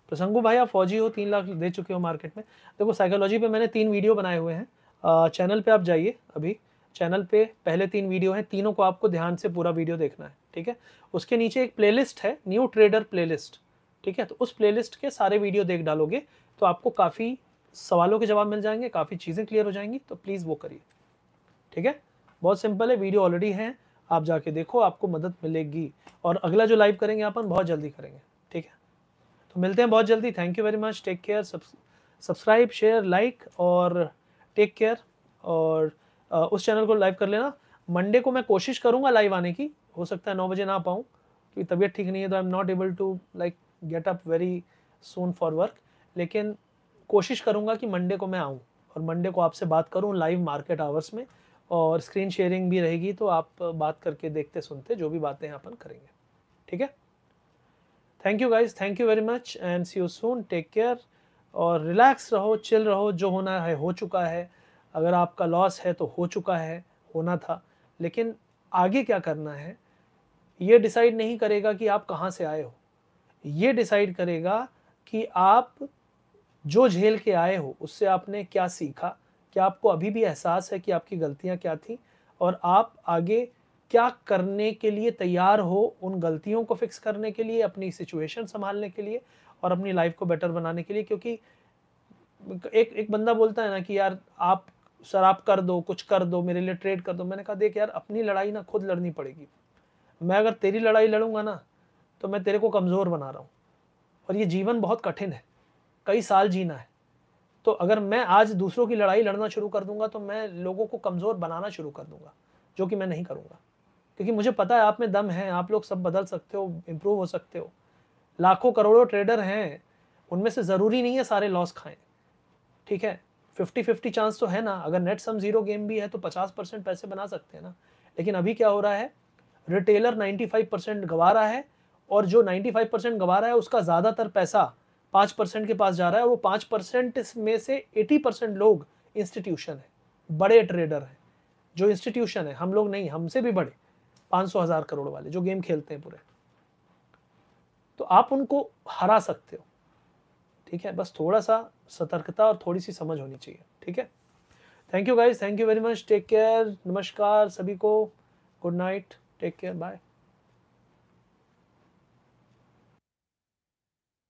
प्रसंगू भाई आप फौजी हो तीन लाख दे चुके हो मार्केट में देखो साइकोलॉजी पे मैंने तीन वीडियो बनाए हुए हैं चैनल पे आप जाइए अभी चैनल पे पहले तीन वीडियो हैं तीनों को आपको ध्यान से पूरा वीडियो देखना है ठीक है उसके नीचे एक प्लेलिस्ट है न्यू ट्रेडर प्लेलिस्ट ठीक है तो उस प्लेलिस्ट के सारे वीडियो देख डालोगे तो आपको काफ़ी सवालों के जवाब मिल जाएंगे काफ़ी चीज़ें क्लियर हो जाएंगी तो प्लीज़ वो करिए ठीक है बहुत सिंपल है वीडियो ऑलरेडी है आप जाके देखो आपको मदद मिलेगी और अगला जो लाइव करेंगे अपन बहुत जल्दी करेंगे मिलते हैं बहुत जल्दी thank you very much take care subscribe share like और टेक केयर और उस चैनल को लाइव कर लेना मंडे को मैं कोशिश करूँगा लाइव आने की हो सकता है नौ बजे ना पाऊँ क्योंकि तबीयत ठीक नहीं है तो I am not able to like get up very soon for work लेकिन कोशिश करूँगा कि मंडे को मैं आऊँ और मंडे को आपसे बात करूँ लाइव मार्केट आवर्स में और स्क्रीन शेयरिंग भी रहेगी तो आप बात करके देखते सुनते जो भी बातें अपन करेंगे ठीक है thank you guys thank you very much and see you soon take care और रिलैक्स रहो चिल रहो जो होना है हो चुका है अगर आपका लॉस है तो हो चुका है होना था लेकिन आगे क्या करना है ये डिसाइड नहीं करेगा कि आप कहाँ से आए हो ये डिसाइड करेगा कि आप जो झेल के आए हो उससे आपने क्या सीखा क्या आपको अभी भी एहसास है कि आपकी गलतियाँ क्या थी और आप आगे क्या करने के लिए तैयार हो उन गलतियों को फिक्स करने के लिए अपनी सिचुएशन संभालने के लिए और अपनी लाइफ को बेटर बनाने के लिए क्योंकि एक एक बंदा बोलता है ना कि यार आप सर आप कर दो कुछ कर दो मेरे लिए ट्रेड कर दो मैंने कहा देख यार अपनी लड़ाई ना खुद लड़नी पड़ेगी मैं अगर तेरी लड़ाई लड़ूंगा ना तो मैं तेरे को कमज़ोर बना रहा हूँ और ये जीवन बहुत कठिन है कई साल जीना है तो अगर मैं आज दूसरों की लड़ाई लड़ना शुरू कर दूंगा तो मैं लोगों को कमज़ोर बनाना शुरू कर दूंगा जो कि मैं नहीं करूँगा क्योंकि मुझे पता है आप में दम है आप लोग सब बदल सकते हो इम्प्रूव हो सकते हो लाखों करोड़ों ट्रेडर हैं उनमें से ज़रूरी नहीं है सारे लॉस खाएं ठीक है फिफ्टी फिफ्टी चांस तो है ना अगर नेट सम जीरो गेम भी है तो पचास परसेंट पैसे बना सकते हैं ना लेकिन अभी क्या हो रहा है रिटेलर नाइन्टी फाइव परसेंट गंवा रहा है और जो नाइन्टी फाइव परसेंट गंवा रहा है उसका ज़्यादातर पैसा पाँच परसेंट के पास जा रहा है वो पाँच परसेंट में से एटी परसेंट लोग इंस्टीट्यूशन है बड़े ट्रेडर हैं जो इंस्टीट्यूशन है हम लोग नहीं हमसे भी बड़े पाँच सौ हज़ार करोड़ वाले जो गेम खेलते हैं पूरे तो आप उनको हरा सकते हो ठीक है बस थोड़ा सा सतर्कता और थोड़ी सी समझ होनी चाहिए ठीक है thank you guys thank you very much take care नमस्कार सभी को good night take care bye